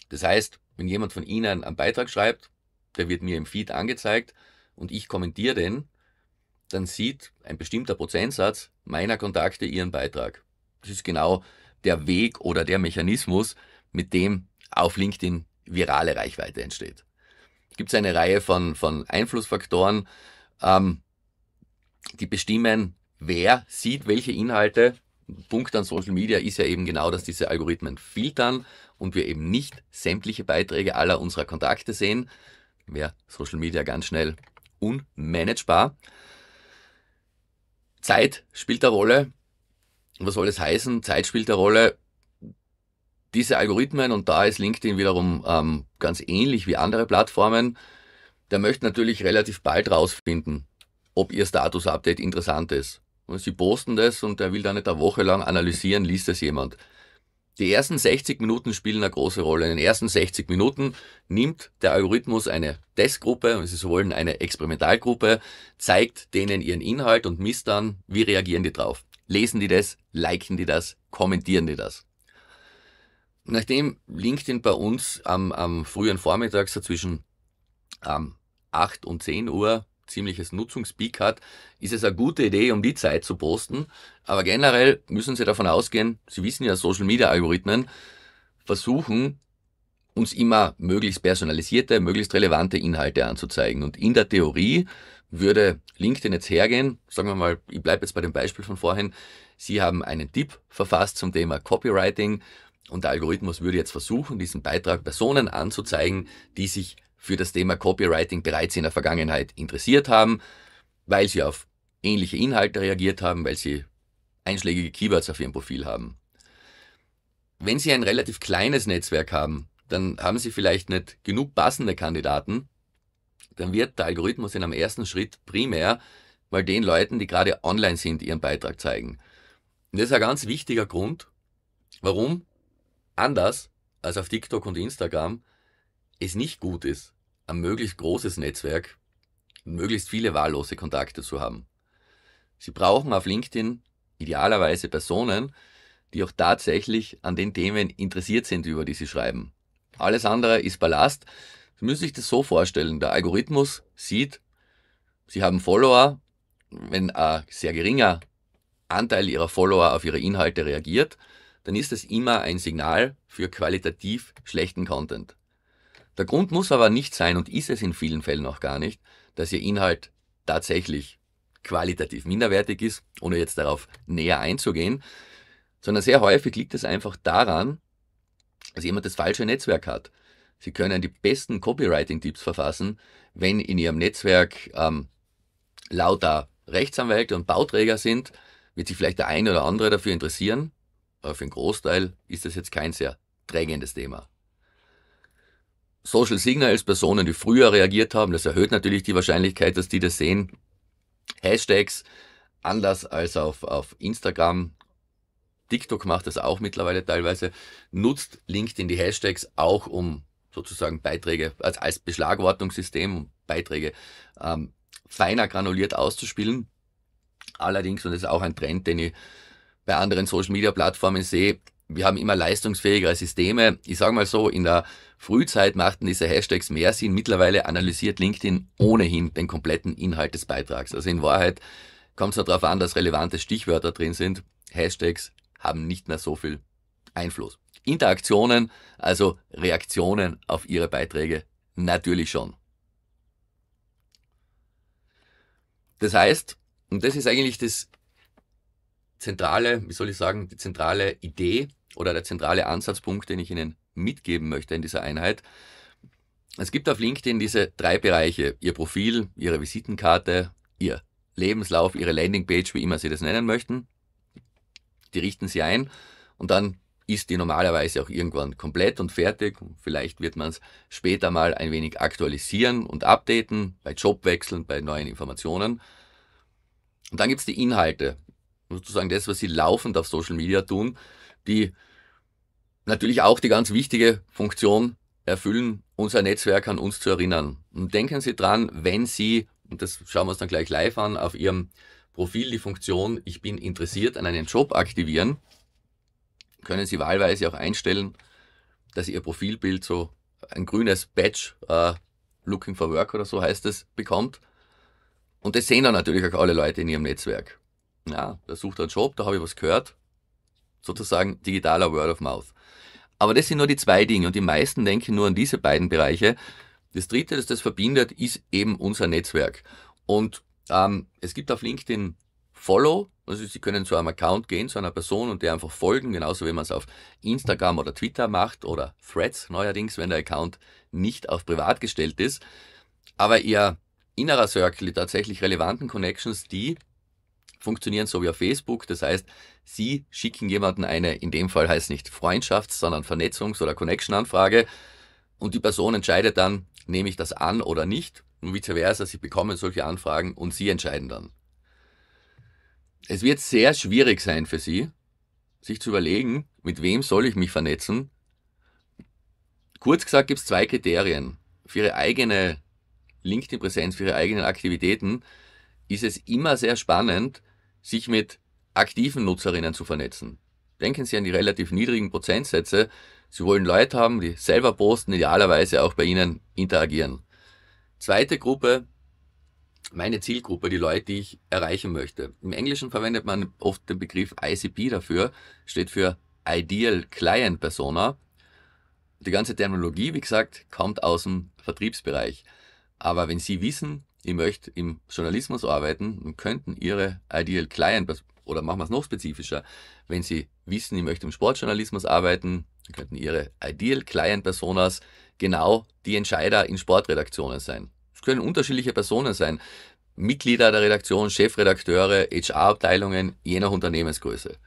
Das heißt, wenn jemand von Ihnen einen Beitrag schreibt, der wird mir im Feed angezeigt und ich kommentiere den, dann sieht ein bestimmter Prozentsatz meiner Kontakte ihren Beitrag. Das ist genau der Weg oder der Mechanismus, mit dem auf LinkedIn virale Reichweite entsteht. Es Gibt eine Reihe von, von Einflussfaktoren, ähm, die bestimmen, wer sieht welche Inhalte. Punkt an Social Media ist ja eben genau, dass diese Algorithmen filtern und wir eben nicht sämtliche Beiträge aller unserer Kontakte sehen, wäre Social Media ganz schnell unmanagebar. Zeit spielt eine Rolle. Was soll das heißen? Zeit spielt eine Rolle. Diese Algorithmen, und da ist LinkedIn wiederum ähm, ganz ähnlich wie andere Plattformen, der möchte natürlich relativ bald rausfinden, ob ihr Status-Update interessant ist. Und sie posten das und der will da nicht eine Woche lang analysieren, liest es jemand. Die ersten 60 Minuten spielen eine große Rolle. In den ersten 60 Minuten nimmt der Algorithmus eine Testgruppe, wenn sie so wollen eine Experimentalgruppe, zeigt denen ihren Inhalt und misst dann, wie reagieren die drauf. Lesen die das, liken die das, kommentieren die das. Nachdem LinkedIn bei uns am, am frühen Vormittag so zwischen ähm, 8 und 10 Uhr ziemliches Nutzungspeak hat, ist es eine gute Idee, um die Zeit zu posten. Aber generell müssen Sie davon ausgehen, Sie wissen ja, Social Media Algorithmen versuchen, uns immer möglichst personalisierte, möglichst relevante Inhalte anzuzeigen. Und in der Theorie würde LinkedIn jetzt hergehen, sagen wir mal, ich bleibe jetzt bei dem Beispiel von vorhin, Sie haben einen Tipp verfasst zum Thema Copywriting und der Algorithmus würde jetzt versuchen, diesen Beitrag Personen anzuzeigen, die sich für das Thema Copywriting bereits in der Vergangenheit interessiert haben, weil sie auf ähnliche Inhalte reagiert haben, weil sie einschlägige Keywords auf ihrem Profil haben. Wenn Sie ein relativ kleines Netzwerk haben, dann haben Sie vielleicht nicht genug passende Kandidaten, dann wird der Algorithmus in einem ersten Schritt primär mal den Leuten, die gerade online sind, ihren Beitrag zeigen. Und das ist ein ganz wichtiger Grund, warum anders als auf TikTok und Instagram es nicht gut ist, ein möglichst großes Netzwerk, möglichst viele wahllose Kontakte zu haben. Sie brauchen auf LinkedIn idealerweise Personen, die auch tatsächlich an den Themen interessiert sind, über die sie schreiben. Alles andere ist Ballast. Sie müssen sich das so vorstellen, der Algorithmus sieht, Sie haben Follower, wenn ein sehr geringer Anteil Ihrer Follower auf Ihre Inhalte reagiert, dann ist das immer ein Signal für qualitativ schlechten Content. Der Grund muss aber nicht sein und ist es in vielen Fällen auch gar nicht, dass Ihr Inhalt tatsächlich qualitativ minderwertig ist, ohne jetzt darauf näher einzugehen, sondern sehr häufig liegt es einfach daran, dass jemand das falsche Netzwerk hat. Sie können die besten Copywriting-Tipps verfassen, wenn in Ihrem Netzwerk ähm, lauter Rechtsanwälte und Bauträger sind, wird sich vielleicht der eine oder andere dafür interessieren, aber für den Großteil ist das jetzt kein sehr drängendes Thema. Social Signals, Personen, die früher reagiert haben, das erhöht natürlich die Wahrscheinlichkeit, dass die das sehen. Hashtags, anders als auf, auf Instagram, TikTok macht das auch mittlerweile teilweise, nutzt LinkedIn die Hashtags auch, um sozusagen Beiträge, also als Beschlagwortungssystem, um Beiträge ähm, feiner granuliert auszuspielen. Allerdings, und das ist auch ein Trend, den ich bei anderen Social Media Plattformen sehe, wir haben immer leistungsfähigere Systeme. Ich sage mal so, in der Frühzeit machten diese Hashtags mehr Sinn. Mittlerweile analysiert LinkedIn ohnehin den kompletten Inhalt des Beitrags. Also in Wahrheit kommt es darauf an, dass relevante Stichwörter drin sind. Hashtags haben nicht mehr so viel Einfluss. Interaktionen, also Reaktionen auf Ihre Beiträge, natürlich schon. Das heißt, und das ist eigentlich das zentrale, wie soll ich sagen, die zentrale Idee oder der zentrale Ansatzpunkt, den ich Ihnen mitgeben möchte in dieser Einheit. Es gibt auf LinkedIn diese drei Bereiche, Ihr Profil, Ihre Visitenkarte, Ihr Lebenslauf, Ihre Landingpage, wie immer Sie das nennen möchten. Die richten Sie ein und dann ist die normalerweise auch irgendwann komplett und fertig. Vielleicht wird man es später mal ein wenig aktualisieren und updaten, bei Jobwechseln, bei neuen Informationen. Und dann gibt es die Inhalte, sozusagen das, was Sie laufend auf Social Media tun die natürlich auch die ganz wichtige Funktion erfüllen, unser Netzwerk an uns zu erinnern. Und denken Sie dran, wenn Sie, und das schauen wir uns dann gleich live an, auf Ihrem Profil die Funktion Ich bin interessiert an einen Job aktivieren, können Sie wahlweise auch einstellen, dass Ihr Profilbild so ein grünes Badge, uh, Looking for Work oder so heißt es, bekommt. Und das sehen dann natürlich auch alle Leute in ihrem Netzwerk. Ja, da sucht er einen Job, da habe ich was gehört, sozusagen digitaler Word of Mouth. Aber das sind nur die zwei Dinge und die meisten denken nur an diese beiden Bereiche. Das dritte, das das verbindet, ist eben unser Netzwerk. Und ähm, es gibt auf LinkedIn Follow, also Sie können zu einem Account gehen, zu einer Person und der einfach folgen, genauso wie man es auf Instagram oder Twitter macht oder Threads neuerdings, wenn der Account nicht auf privat gestellt ist. Aber Ihr innerer Circle, die tatsächlich relevanten Connections, die funktionieren so wie auf Facebook. Das heißt, Sie schicken jemanden eine, in dem Fall heißt nicht Freundschafts-, sondern Vernetzungs- oder Connection-Anfrage und die Person entscheidet dann, nehme ich das an oder nicht und vice versa, Sie bekommen solche Anfragen und Sie entscheiden dann. Es wird sehr schwierig sein für Sie, sich zu überlegen, mit wem soll ich mich vernetzen. Kurz gesagt gibt es zwei Kriterien. Für Ihre eigene LinkedIn-Präsenz, für Ihre eigenen Aktivitäten ist es immer sehr spannend, sich mit aktiven Nutzerinnen zu vernetzen. Denken Sie an die relativ niedrigen Prozentsätze. Sie wollen Leute haben, die selber posten, idealerweise auch bei Ihnen interagieren. Zweite Gruppe, meine Zielgruppe, die Leute, die ich erreichen möchte. Im Englischen verwendet man oft den Begriff ICP dafür, steht für Ideal Client Persona. Die ganze Terminologie, wie gesagt, kommt aus dem Vertriebsbereich. Aber wenn Sie wissen, ich möchte im Journalismus arbeiten dann könnten Ihre Ideal Client oder machen wir es noch spezifischer, wenn Sie wissen, ich möchte im Sportjournalismus arbeiten, könnten Ihre Ideal Client Personas genau die Entscheider in Sportredaktionen sein. Es können unterschiedliche Personen sein. Mitglieder der Redaktion, Chefredakteure, HR-Abteilungen, je nach Unternehmensgröße.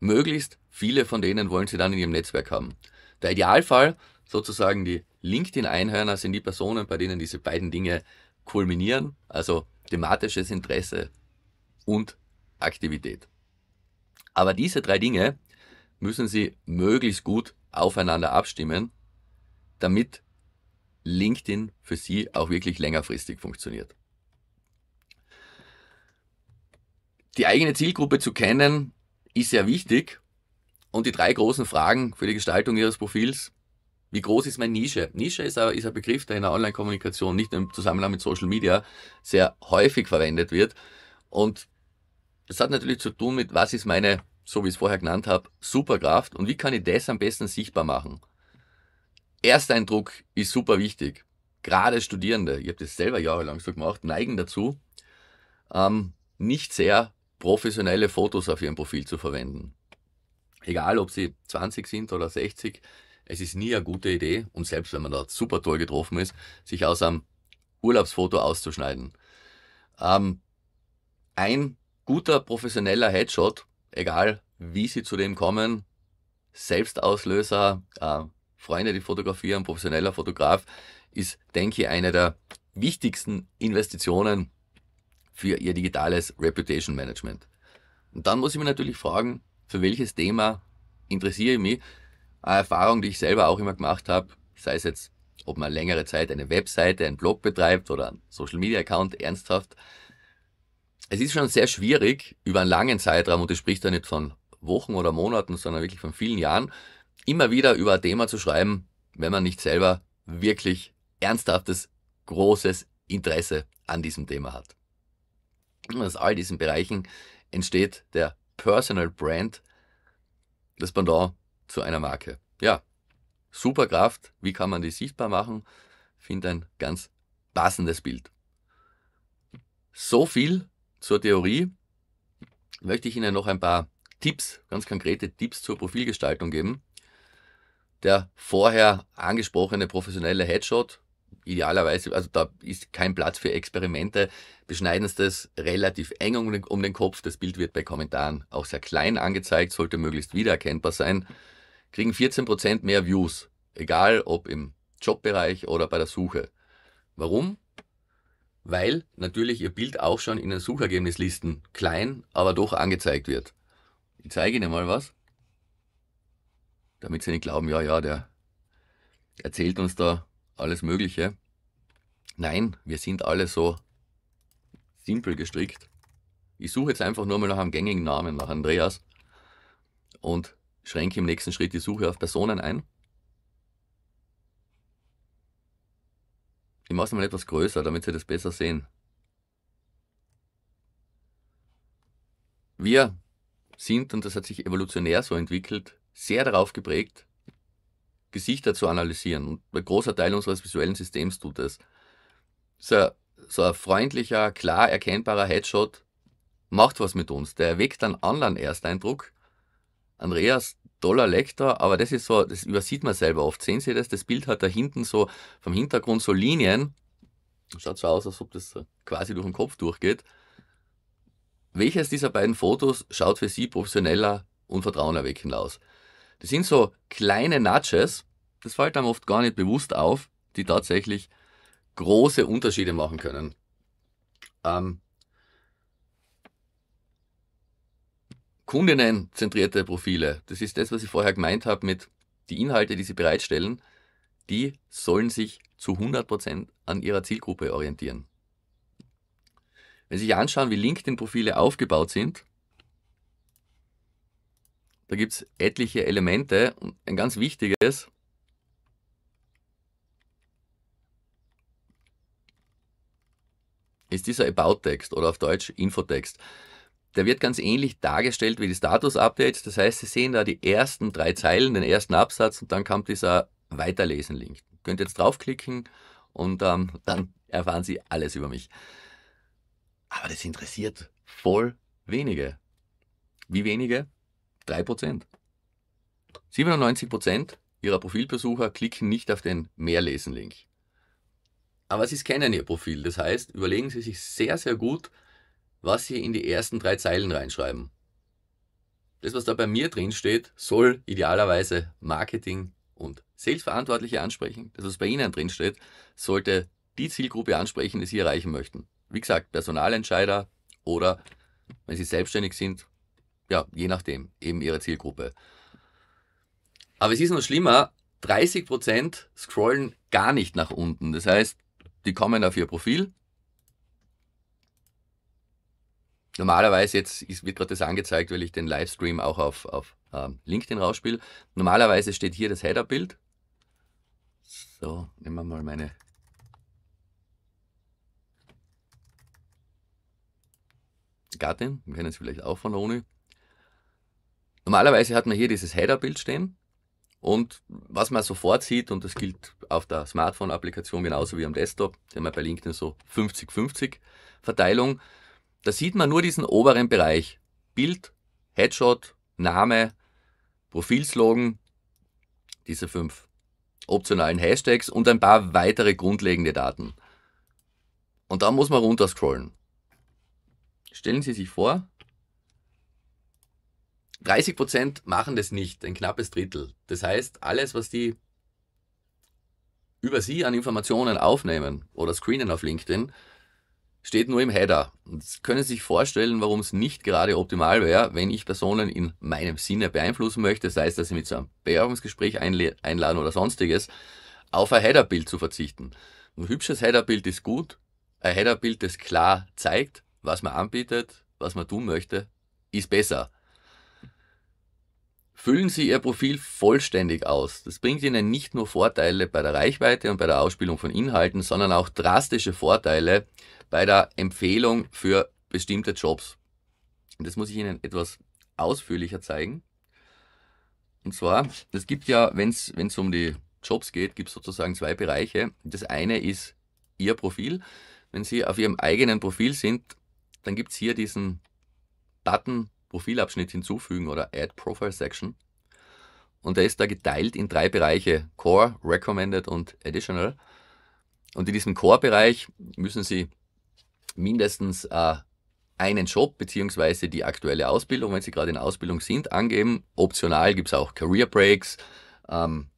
Möglichst viele von denen wollen Sie dann in Ihrem Netzwerk haben. Der Idealfall, sozusagen die LinkedIn-Einhörner, sind die Personen, bei denen diese beiden Dinge kulminieren, also thematisches Interesse und Aktivität. Aber diese drei Dinge müssen Sie möglichst gut aufeinander abstimmen, damit LinkedIn für Sie auch wirklich längerfristig funktioniert. Die eigene Zielgruppe zu kennen ist sehr wichtig und die drei großen Fragen für die Gestaltung Ihres Profils. Wie groß ist meine Nische? Nische ist ein, Begriff, der in der Online-Kommunikation, nicht nur im Zusammenhang mit Social Media, sehr häufig verwendet wird. Und das hat natürlich zu tun mit, was ist meine, so wie ich es vorher genannt habe, Superkraft und wie kann ich das am besten sichtbar machen. Ersteindruck ist super wichtig. Gerade Studierende, ich habe das selber jahrelang so gemacht, neigen dazu, ähm, nicht sehr professionelle Fotos auf ihrem Profil zu verwenden. Egal, ob sie 20 sind oder 60, es ist nie eine gute Idee, und selbst wenn man da super toll getroffen ist, sich aus einem Urlaubsfoto auszuschneiden. Ähm, ein guter professioneller Headshot, egal wie sie zu dem kommen, Selbstauslöser, äh, Freunde, die fotografieren, professioneller Fotograf, ist, denke ich, eine der wichtigsten Investitionen für ihr digitales Reputation Management. Und dann muss ich mich natürlich fragen, für welches Thema interessiere ich mich? Eine Erfahrung, die ich selber auch immer gemacht habe, sei es jetzt, ob man längere Zeit eine Webseite, einen Blog betreibt oder einen Social Media Account ernsthaft, es ist schon sehr schwierig, über einen langen Zeitraum, und ich spreche da nicht von Wochen oder Monaten, sondern wirklich von vielen Jahren, immer wieder über ein Thema zu schreiben, wenn man nicht selber wirklich ernsthaftes, großes Interesse an diesem Thema hat. Und aus all diesen Bereichen entsteht der Personal Brand, das Pendant zu einer Marke. Ja, super Kraft. Wie kann man die sichtbar machen? Finde ein ganz passendes Bild. So viel zur Theorie möchte ich Ihnen noch ein paar Tipps, ganz konkrete Tipps zur Profilgestaltung geben. Der vorher angesprochene professionelle Headshot, idealerweise, also da ist kein Platz für Experimente, beschneiden Sie das relativ eng um den, um den Kopf, das Bild wird bei Kommentaren auch sehr klein angezeigt, sollte möglichst wiedererkennbar sein, kriegen 14% mehr Views, egal ob im Jobbereich oder bei der Suche. Warum? weil natürlich Ihr Bild auch schon in den Suchergebnislisten klein, aber doch angezeigt wird. Ich zeige Ihnen mal was, damit Sie nicht glauben, ja, ja, der erzählt uns da alles Mögliche. Nein, wir sind alle so simpel gestrickt. Ich suche jetzt einfach nur mal nach einem gängigen Namen, nach Andreas und schränke im nächsten Schritt die Suche auf Personen ein. Ich mache es mal etwas größer, damit Sie das besser sehen. Wir sind, und das hat sich evolutionär so entwickelt, sehr darauf geprägt, Gesichter zu analysieren. Und ein großer Teil unseres visuellen Systems tut das. So, so ein freundlicher, klar erkennbarer Headshot macht was mit uns. Der erweckt einen anderen Ersteindruck. Andreas, toller Lektor, aber das ist so, das übersieht man selber oft. Sehen Sie das? Das Bild hat da hinten so, vom Hintergrund so Linien. Schaut so aus, als ob das quasi durch den Kopf durchgeht. Welches dieser beiden Fotos schaut für Sie professioneller und vertrauenerweckender aus? Das sind so kleine Nudges, das fällt einem oft gar nicht bewusst auf, die tatsächlich große Unterschiede machen können. Ähm, kundinnenzentrierte Profile. Das ist das, was ich vorher gemeint habe mit die Inhalte, die sie bereitstellen, die sollen sich zu 100% an ihrer Zielgruppe orientieren. Wenn Sie sich anschauen, wie LinkedIn-Profile aufgebaut sind, da gibt es etliche Elemente und ein ganz wichtiges, ist dieser About-Text oder auf Deutsch Infotext der wird ganz ähnlich dargestellt wie die Status-Updates. Das heißt, Sie sehen da die ersten drei Zeilen, den ersten Absatz und dann kommt dieser Weiterlesen-Link. Könnt jetzt draufklicken und ähm, dann erfahren Sie alles über mich. Aber das interessiert voll wenige. Wie wenige? 3%. 97% Ihrer Profilbesucher klicken nicht auf den Mehrlesen-Link. Aber Sie scannen Ihr Profil. Das heißt, überlegen Sie sich sehr, sehr gut, was Sie in die ersten drei Zeilen reinschreiben. Das, was da bei mir drin steht, soll idealerweise Marketing und Salesverantwortliche ansprechen. Das, was bei Ihnen drin steht, sollte die Zielgruppe ansprechen, die Sie erreichen möchten. Wie gesagt, Personalentscheider oder, wenn Sie selbstständig sind, ja, je nachdem, eben Ihre Zielgruppe. Aber es ist noch schlimmer, 30% scrollen gar nicht nach unten. Das heißt, die kommen auf ihr Profil, Normalerweise, jetzt ist, wird gerade das angezeigt, weil ich den Livestream auch auf, auf ähm, LinkedIn rausspiele. Normalerweise steht hier das Header-Bild. So, nehmen wir mal meine. Gattin, wir kennen es vielleicht auch von Roni. Normalerweise hat man hier dieses Header-Bild stehen und was man sofort sieht, und das gilt auf der Smartphone-Applikation genauso wie am Desktop, haben wir bei LinkedIn so 50-50 Verteilung. Da sieht man nur diesen oberen Bereich. Bild, Headshot, Name, Profilslogan, diese fünf optionalen Hashtags und ein paar weitere grundlegende Daten. Und da muss man runterscrollen. Stellen Sie sich vor, 30% machen das nicht, ein knappes Drittel. Das heißt, alles, was die über Sie an Informationen aufnehmen oder screenen auf LinkedIn, steht nur im Header. Und Sie können sich vorstellen, warum es nicht gerade optimal wäre, wenn ich Personen in meinem Sinne beeinflussen möchte, sei es, dass sie mit so einem Bewerbungsgespräch einladen oder sonstiges, auf ein Headerbild zu verzichten. Ein hübsches Headerbild ist gut, ein Headerbild, das klar zeigt, was man anbietet, was man tun möchte, ist besser. Füllen Sie Ihr Profil vollständig aus. Das bringt Ihnen nicht nur Vorteile bei der Reichweite und bei der Ausspielung von Inhalten, sondern auch drastische Vorteile bei der Empfehlung für bestimmte Jobs. Und das muss ich Ihnen etwas ausführlicher zeigen. Und zwar, es gibt ja, wenn es um die Jobs geht, gibt es sozusagen zwei Bereiche. Das eine ist Ihr Profil. Wenn Sie auf Ihrem eigenen Profil sind, dann gibt es hier diesen Button Profilabschnitt hinzufügen oder Add Profile Section. Und der ist da geteilt in drei Bereiche, Core, Recommended und Additional. Und in diesem Core-Bereich müssen Sie mindestens äh, einen Job bzw. die aktuelle Ausbildung, wenn Sie gerade in Ausbildung sind, angeben. Optional gibt es auch Career Breaks, ähm,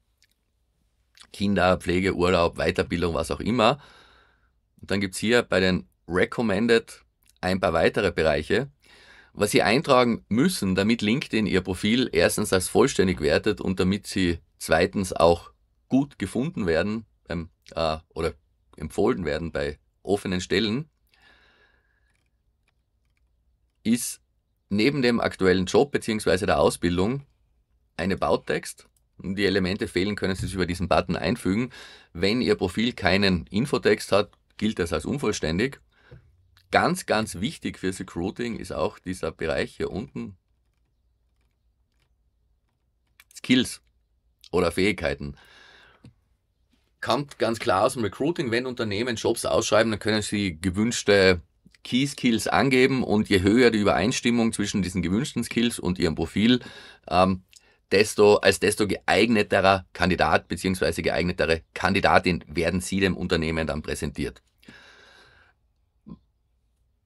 Kinder, Pflege, Urlaub, Weiterbildung, was auch immer. Und dann gibt es hier bei den Recommended ein paar weitere Bereiche, was Sie eintragen müssen, damit LinkedIn Ihr Profil erstens als vollständig wertet und damit Sie zweitens auch gut gefunden werden ähm, äh, oder empfohlen werden bei offenen Stellen, ist neben dem aktuellen Job bzw. der Ausbildung eine Bautext. Die Elemente fehlen, können Sie es über diesen Button einfügen. Wenn Ihr Profil keinen Infotext hat, gilt das als unvollständig. Ganz, ganz wichtig fürs Recruiting ist auch dieser Bereich hier unten. Skills oder Fähigkeiten. Kommt ganz klar aus dem Recruiting, wenn Unternehmen Jobs ausschreiben, dann können sie gewünschte Key Skills angeben und je höher die Übereinstimmung zwischen diesen gewünschten Skills und ihrem Profil, ähm, desto, als desto geeigneterer Kandidat bzw. geeignetere Kandidatin werden sie dem Unternehmen dann präsentiert.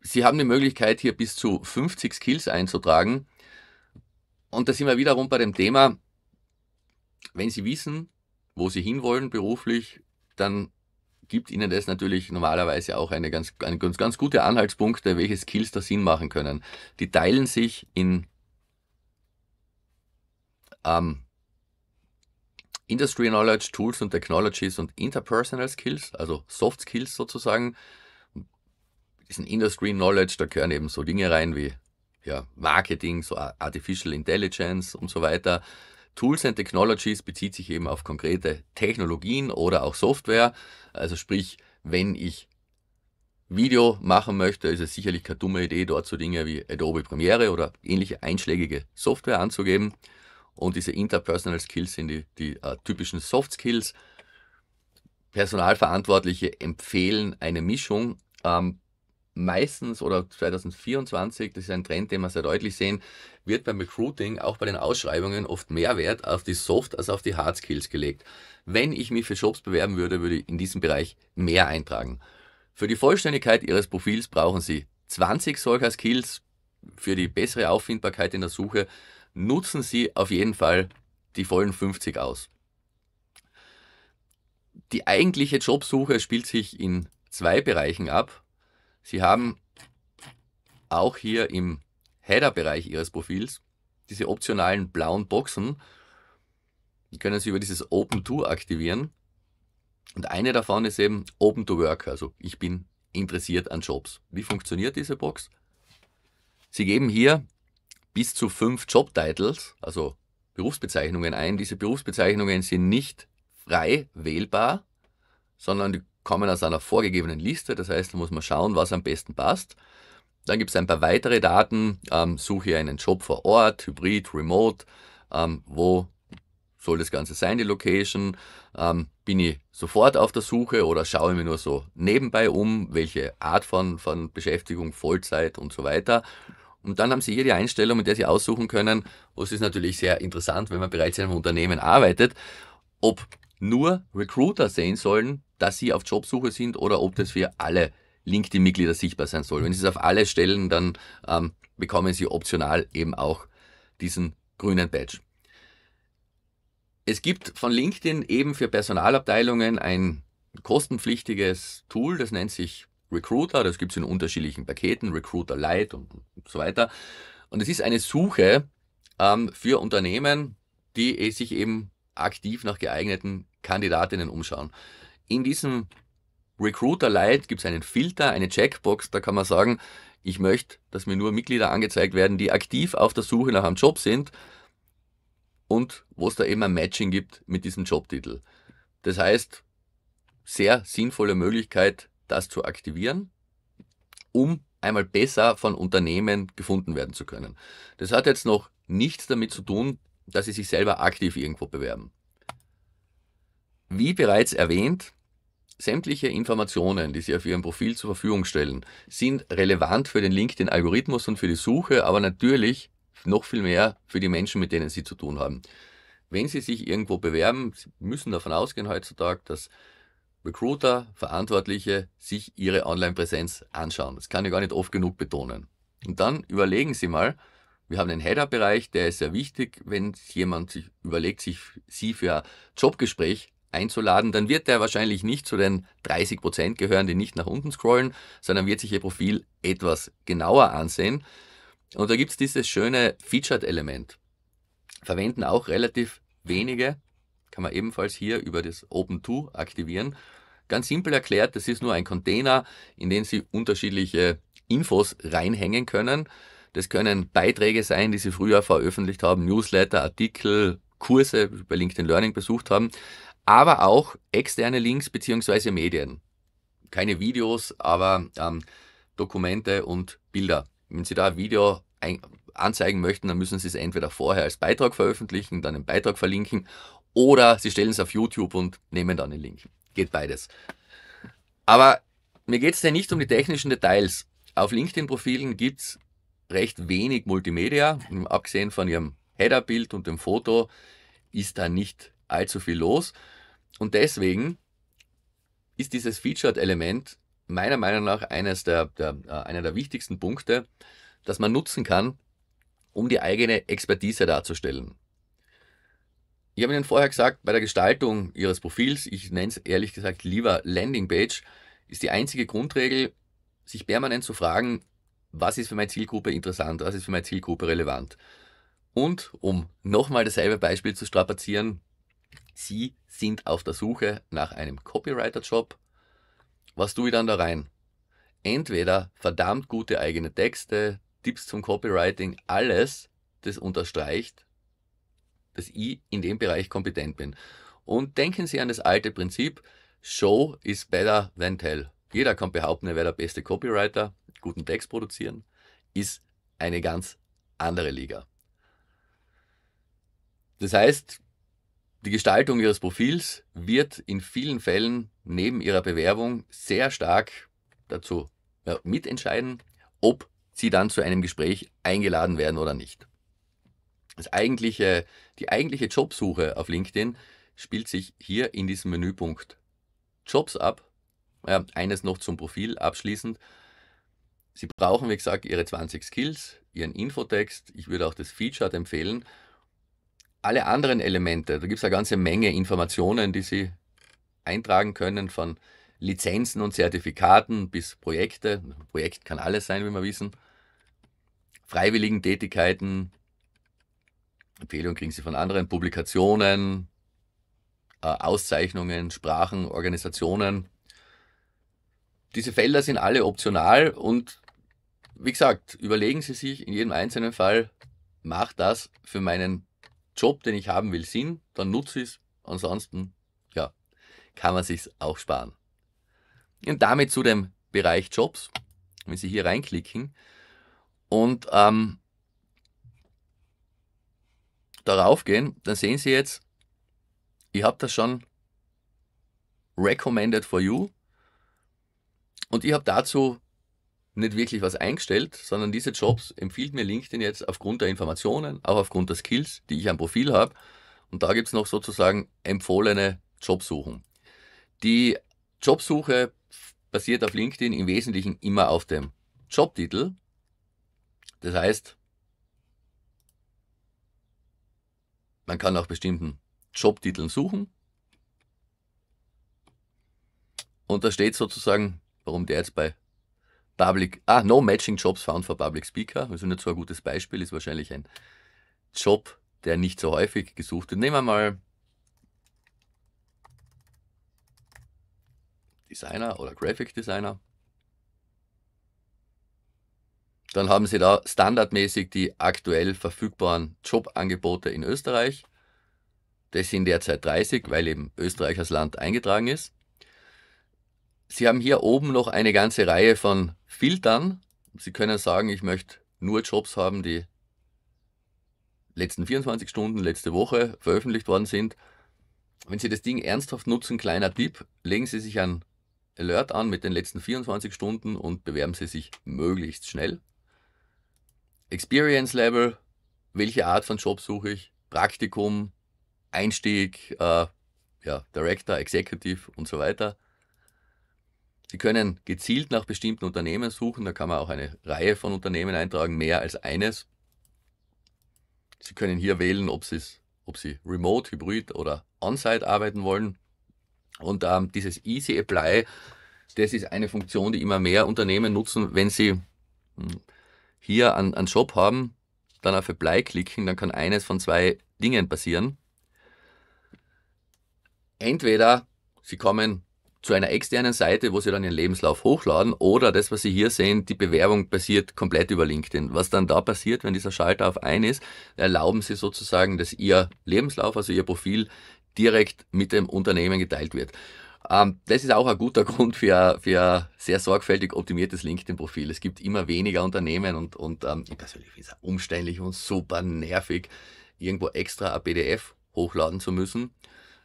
Sie haben die Möglichkeit, hier bis zu 50 Skills einzutragen. Und da sind wir wiederum bei dem Thema, wenn Sie wissen, wo Sie hinwollen beruflich, dann gibt Ihnen das natürlich normalerweise auch eine ganz, eine ganz, ganz gute Anhaltspunkte, welche Skills da Sinn machen können. Die teilen sich in ähm, Industry Knowledge, Tools und Technologies und Interpersonal Skills, also Soft Skills sozusagen diesen Industry Knowledge, da gehören eben so Dinge rein wie ja, Marketing, so Artificial Intelligence und so weiter. Tools and Technologies bezieht sich eben auf konkrete Technologien oder auch Software. Also sprich, wenn ich Video machen möchte, ist es sicherlich keine dumme Idee, dort so Dinge wie Adobe Premiere oder ähnliche einschlägige Software anzugeben. Und diese Interpersonal Skills sind die, die äh, typischen Soft Skills. Personalverantwortliche empfehlen eine Mischung. Ähm, meistens oder 2024, das ist ein Trend, den wir sehr deutlich sehen, wird beim Recruiting, auch bei den Ausschreibungen, oft mehr Wert auf die Soft als auf die Hard Skills gelegt. Wenn ich mich für Jobs bewerben würde, würde ich in diesem Bereich mehr eintragen. Für die Vollständigkeit Ihres Profils brauchen Sie 20 solcher Skills. Für die bessere Auffindbarkeit in der Suche nutzen Sie auf jeden Fall die vollen 50 aus. Die eigentliche Jobsuche spielt sich in zwei Bereichen ab Sie haben auch hier im Header-Bereich Ihres Profils diese optionalen blauen Boxen. Die können Sie über dieses Open To aktivieren. Und eine davon ist eben Open to Work, also ich bin interessiert an Jobs. Wie funktioniert diese Box? Sie geben hier bis zu fünf Job-Titles, also Berufsbezeichnungen ein. Diese Berufsbezeichnungen sind nicht frei wählbar, sondern die kommen aus einer vorgegebenen Liste. Das heißt, da muss man schauen, was am besten passt. Dann gibt es ein paar weitere Daten. Ähm, suche einen Job vor Ort, Hybrid, Remote. Ähm, wo soll das Ganze sein, die Location? Ähm, bin ich sofort auf der Suche oder schaue ich mir nur so nebenbei um? Welche Art von, von Beschäftigung, Vollzeit und so weiter? Und dann haben Sie hier die Einstellung, mit der Sie aussuchen können. was ist natürlich sehr interessant, wenn man bereits in einem Unternehmen arbeitet, ob nur Recruiter sehen sollen, dass Sie auf Jobsuche sind oder ob das für alle LinkedIn-Mitglieder sichtbar sein soll. Wenn Sie es auf alle stellen, dann ähm, bekommen Sie optional eben auch diesen grünen Badge. Es gibt von LinkedIn eben für Personalabteilungen ein kostenpflichtiges Tool, das nennt sich Recruiter. Das gibt es in unterschiedlichen Paketen, Recruiter Lite und, so weiter. Und es ist eine Suche ähm, für Unternehmen, die eh, sich eben aktiv nach geeigneten Kandidatinnen umschauen in diesem Recruiter Lite gibt es einen Filter, eine Checkbox, da kann man sagen, ich möchte, dass mir nur Mitglieder angezeigt werden, die aktiv auf der Suche nach einem Job sind und wo es da eben ein Matching gibt mit diesem Jobtitel. Das heißt, sehr sinnvolle Möglichkeit, das zu aktivieren, um einmal besser von Unternehmen gefunden werden zu können. Das hat jetzt noch nichts damit zu tun, dass sie sich selber aktiv irgendwo bewerben. Wie bereits erwähnt, Sämtliche Informationen, die Sie auf Ihrem Profil zur Verfügung stellen, sind relevant für den LinkedIn-Algorithmus und für die Suche, aber natürlich noch viel mehr für die Menschen, mit denen Sie zu tun haben. Wenn Sie sich irgendwo bewerben, Sie müssen davon ausgehen heutzutage, dass Recruiter, Verantwortliche sich Ihre Online-Präsenz anschauen. Das kann ich gar nicht oft genug betonen. Und dann überlegen Sie mal, wir haben den Header-Bereich, der ist sehr wichtig, wenn jemand sich überlegt, sich Sie für ein Jobgespräch einzuladen, dann wird er wahrscheinlich nicht zu den 30% Prozent gehören, die nicht nach unten scrollen, sondern wird sich ihr Profil etwas genauer ansehen. Und da gibt es dieses schöne Featured-Element. Verwenden auch relativ wenige, kann man ebenfalls hier über das Open2 aktivieren. Ganz simpel erklärt, das ist nur ein Container, in den Sie unterschiedliche Infos reinhängen können. Das können Beiträge sein, die Sie früher veröffentlicht haben, Newsletter, Artikel, Kurse bei LinkedIn Learning besucht haben aber auch externe Links bzw. Medien. Keine Videos, aber ähm, Dokumente und Bilder. Wenn Sie da ein Video ein anzeigen möchten, dann müssen Sie es entweder vorher als Beitrag veröffentlichen, dann einen Beitrag verlinken oder Sie stellen es auf YouTube und nehmen dann den Link. Geht beides. Aber mir geht es ja nicht um die technischen Details. Auf LinkedIn-Profilen gibt es recht wenig Multimedia. Abgesehen von Ihrem Header-Bild und dem Foto ist da nicht allzu viel los. Und deswegen ist dieses Featured-Element meiner Meinung nach eines der, der, äh, einer der wichtigsten Punkte, das man nutzen kann, um die eigene Expertise darzustellen. Ich habe Ihnen vorher gesagt, bei der Gestaltung Ihres Profils, ich nenne es ehrlich gesagt lieber Landingpage, ist die einzige Grundregel, sich permanent zu fragen, was ist für meine Zielgruppe interessant, was ist für meine Zielgruppe relevant. Und um nochmal dasselbe Beispiel zu strapazieren, Sie sind auf der Suche nach einem Copywriter-Job. Was tue ich dann da rein? Entweder verdammt gute eigene Texte, Tipps zum Copywriting, alles, das unterstreicht, dass ich in dem Bereich kompetent bin. Und denken Sie an das alte Prinzip, Show is better than tell. Jeder kann behaupten, er wäre der beste Copywriter, guten Text produzieren, ist eine ganz andere Liga. Das heißt, die Gestaltung ihres Profils wird in vielen Fällen neben ihrer Bewerbung sehr stark dazu ja, mitentscheiden, ob sie dann zu einem Gespräch eingeladen werden oder nicht. Das eigentliche, die eigentliche Jobsuche auf LinkedIn spielt sich hier in diesem Menüpunkt Jobs ab. Ja, eines noch zum Profil abschließend. Sie brauchen, wie gesagt, Ihre 20 Skills, Ihren Infotext. Ich würde auch das Feature empfehlen alle anderen Elemente, da gibt es eine ganze Menge Informationen, die Sie eintragen können, von Lizenzen und Zertifikaten bis Projekte. Ein Projekt kann alles sein, wie wir wissen. Freiwilligen Tätigkeiten, Empfehlungen kriegen Sie von anderen, Publikationen, äh, Auszeichnungen, Sprachen, Organisationen. Diese Felder sind alle optional und wie gesagt, überlegen Sie sich in jedem einzelnen Fall, macht das für meinen Job, den ich haben will, Sinn, dann nutze ich es. Ansonsten, ja, kann man sich auch sparen. Und damit zu dem Bereich Jobs, wenn Sie hier reinklicken und ähm, darauf gehen, dann sehen Sie jetzt, ich habe das schon recommended for you und ich habe dazu nicht wirklich was eingestellt, sondern diese Jobs empfiehlt mir LinkedIn jetzt aufgrund der Informationen, auch aufgrund der Skills, die ich am Profil habe. Und da gibt es noch sozusagen empfohlene Jobsuchen. Die Jobsuche basiert auf LinkedIn im Wesentlichen immer auf dem Jobtitel. Das heißt, man kann nach bestimmten Jobtiteln suchen. Und da steht sozusagen, warum der jetzt bei Public, ah, no matching jobs found for public speaker. Das ist nicht so ein gutes Beispiel, ist wahrscheinlich ein Job, der nicht so häufig gesucht wird. Nehmen wir mal Designer oder Graphic Designer. Dann haben Sie da standardmäßig die aktuell verfügbaren Jobangebote in Österreich. Das sind derzeit 30, weil eben Österreich als Land eingetragen ist. Sie haben hier oben noch eine ganze Reihe von Filtern. Sie können sagen, ich möchte nur Jobs haben, die letzten 24 Stunden, letzte Woche veröffentlicht worden sind. Wenn Sie das Ding ernsthaft nutzen, kleiner Tipp, legen Sie sich ein Alert an mit den letzten 24 Stunden und bewerben Sie sich möglichst schnell. Experience Level, welche Art von Job suche ich? Praktikum, Einstieg, äh, ja, Director, Executive und so weiter. Sie können gezielt nach bestimmten Unternehmen suchen, da kann man auch eine Reihe von Unternehmen eintragen, mehr als eines. Sie können hier wählen, ob, ob Sie remote, hybrid oder on-site arbeiten wollen. Und ähm, dieses Easy Apply, das ist eine Funktion, die immer mehr Unternehmen nutzen, wenn sie hm, hier einen, Job haben, dann auf Apply klicken, dann kann eines von zwei Dingen passieren. Entweder Sie kommen zu einer externen Seite, wo sie dann ihren Lebenslauf hochladen oder das, was Sie hier sehen, die Bewerbung passiert komplett über LinkedIn. Was dann da passiert, wenn dieser Schalter auf ein ist, erlauben Sie sozusagen, dass Ihr Lebenslauf, also Ihr Profil direkt mit dem Unternehmen geteilt wird. Ähm, das ist auch ein guter Grund für, für ein sehr sorgfältig optimiertes LinkedIn-Profil. Es gibt immer weniger Unternehmen und, und ähm, ich persönlich finde es umständlich und super nervig, irgendwo extra ein PDF hochladen zu müssen.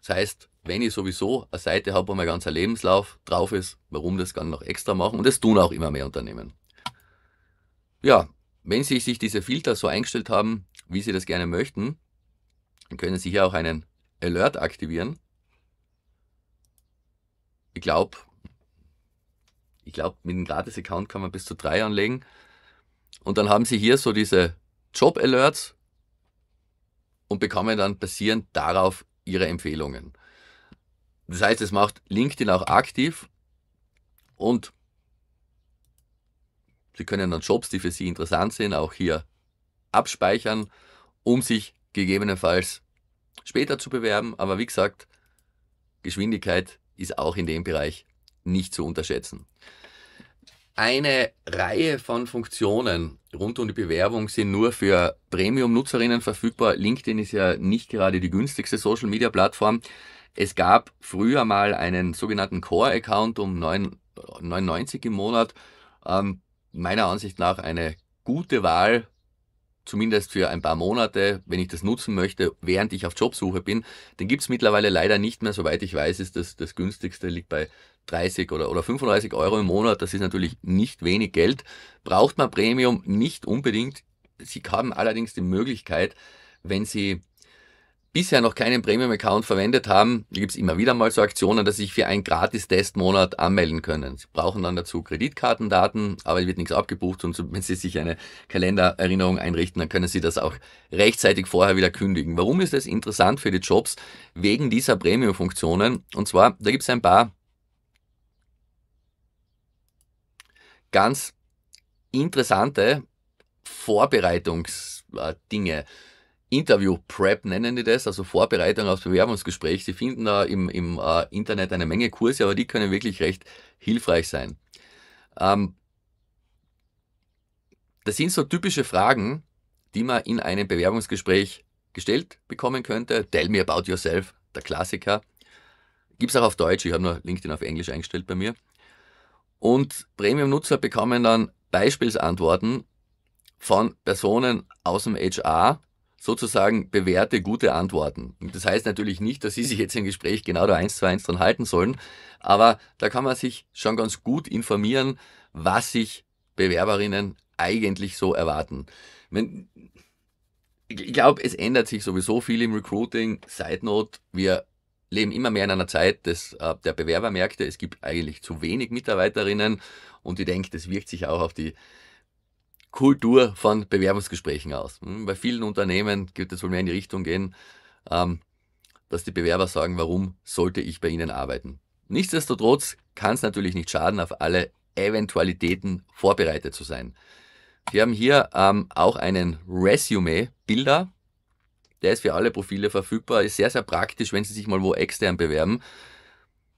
Das heißt, wenn ich sowieso eine Seite habe, wo mein ganzer Lebenslauf drauf ist, warum das Ganze noch extra machen? Und das tun auch immer mehr Unternehmen. Ja, wenn Sie sich diese Filter so eingestellt haben, wie Sie das gerne möchten, dann können Sie hier auch einen Alert aktivieren. Ich glaube, ich glaube, mit einem Gratis-Account kann man bis zu drei anlegen. Und dann haben Sie hier so diese Job-Alerts und bekommen dann basierend darauf Ihre Empfehlungen. Das heißt, es macht LinkedIn auch aktiv und Sie können dann Jobs, die für Sie interessant sind, auch hier abspeichern, um sich gegebenenfalls später zu bewerben. Aber wie gesagt, Geschwindigkeit ist auch in dem Bereich nicht zu unterschätzen. Eine Reihe von Funktionen rund um die Bewerbung sind nur für Premium-Nutzerinnen verfügbar. LinkedIn ist ja nicht gerade die günstigste Social-Media-Plattform. Es gab früher mal einen sogenannten Core-Account um 9, 99 im Monat. Ähm, meiner Ansicht nach eine gute Wahl, zumindest für ein paar Monate, wenn ich das nutzen möchte, während ich auf Jobsuche bin. Den gibt es mittlerweile leider nicht mehr. Soweit ich weiß, ist das, das günstigste, liegt bei 30 oder, oder 35 Euro im Monat. Das ist natürlich nicht wenig Geld. Braucht man Premium nicht unbedingt. Sie haben allerdings die Möglichkeit, wenn Sie bisher noch keinen Premium-Account verwendet haben, gibt es immer wieder mal so Aktionen, dass Sie sich für einen gratis Testmonat anmelden können. Sie brauchen dann dazu Kreditkartendaten, aber es wird nichts abgebucht und wenn Sie sich eine Kalendererinnerung einrichten, dann können Sie das auch rechtzeitig vorher wieder kündigen. Warum ist das interessant für die Jobs? Wegen dieser Premium-Funktionen. Und zwar, da gibt es ein paar ganz interessante Vorbereitungsdinge. Äh, Interview-Prep nennen die das, also Vorbereitung aufs Bewerbungsgespräch. Sie finden da im, im äh, Internet eine Menge Kurse, aber die können wirklich recht hilfreich sein. Ähm, das sind so typische Fragen, die man in einem Bewerbungsgespräch gestellt bekommen könnte. Tell me about yourself, der Klassiker. Gibt es auch auf Deutsch, ich habe nur LinkedIn auf Englisch eingestellt bei mir. Und Premium-Nutzer bekommen dann Beispielsantworten von Personen aus dem HR, sozusagen bewährte, gute Antworten. Und das heißt natürlich nicht, dass Sie sich jetzt im Gespräch genau da eins zu eins dran halten sollen, aber da kann man sich schon ganz gut informieren, was sich Bewerberinnen eigentlich so erwarten. Wenn, ich glaube, es ändert sich sowieso viel im Recruiting. Side note, wir leben immer mehr in einer Zeit des, äh, der Bewerbermärkte. Es gibt eigentlich zu wenig Mitarbeiterinnen und ich denke, das wirkt sich auch auf die Kultur von Bewerbungsgesprächen aus. Hm, bei vielen Unternehmen gibt es wohl mehr in die Richtung gehen, ähm, dass die Bewerber sagen, warum sollte ich bei Ihnen arbeiten. Nichtsdestotrotz kann es natürlich nicht schaden, auf alle Eventualitäten vorbereitet zu sein. Wir haben hier ähm, auch einen Resume-Bilder. Der ist für alle Profile verfügbar, ist sehr, sehr praktisch, wenn Sie sich mal wo extern bewerben.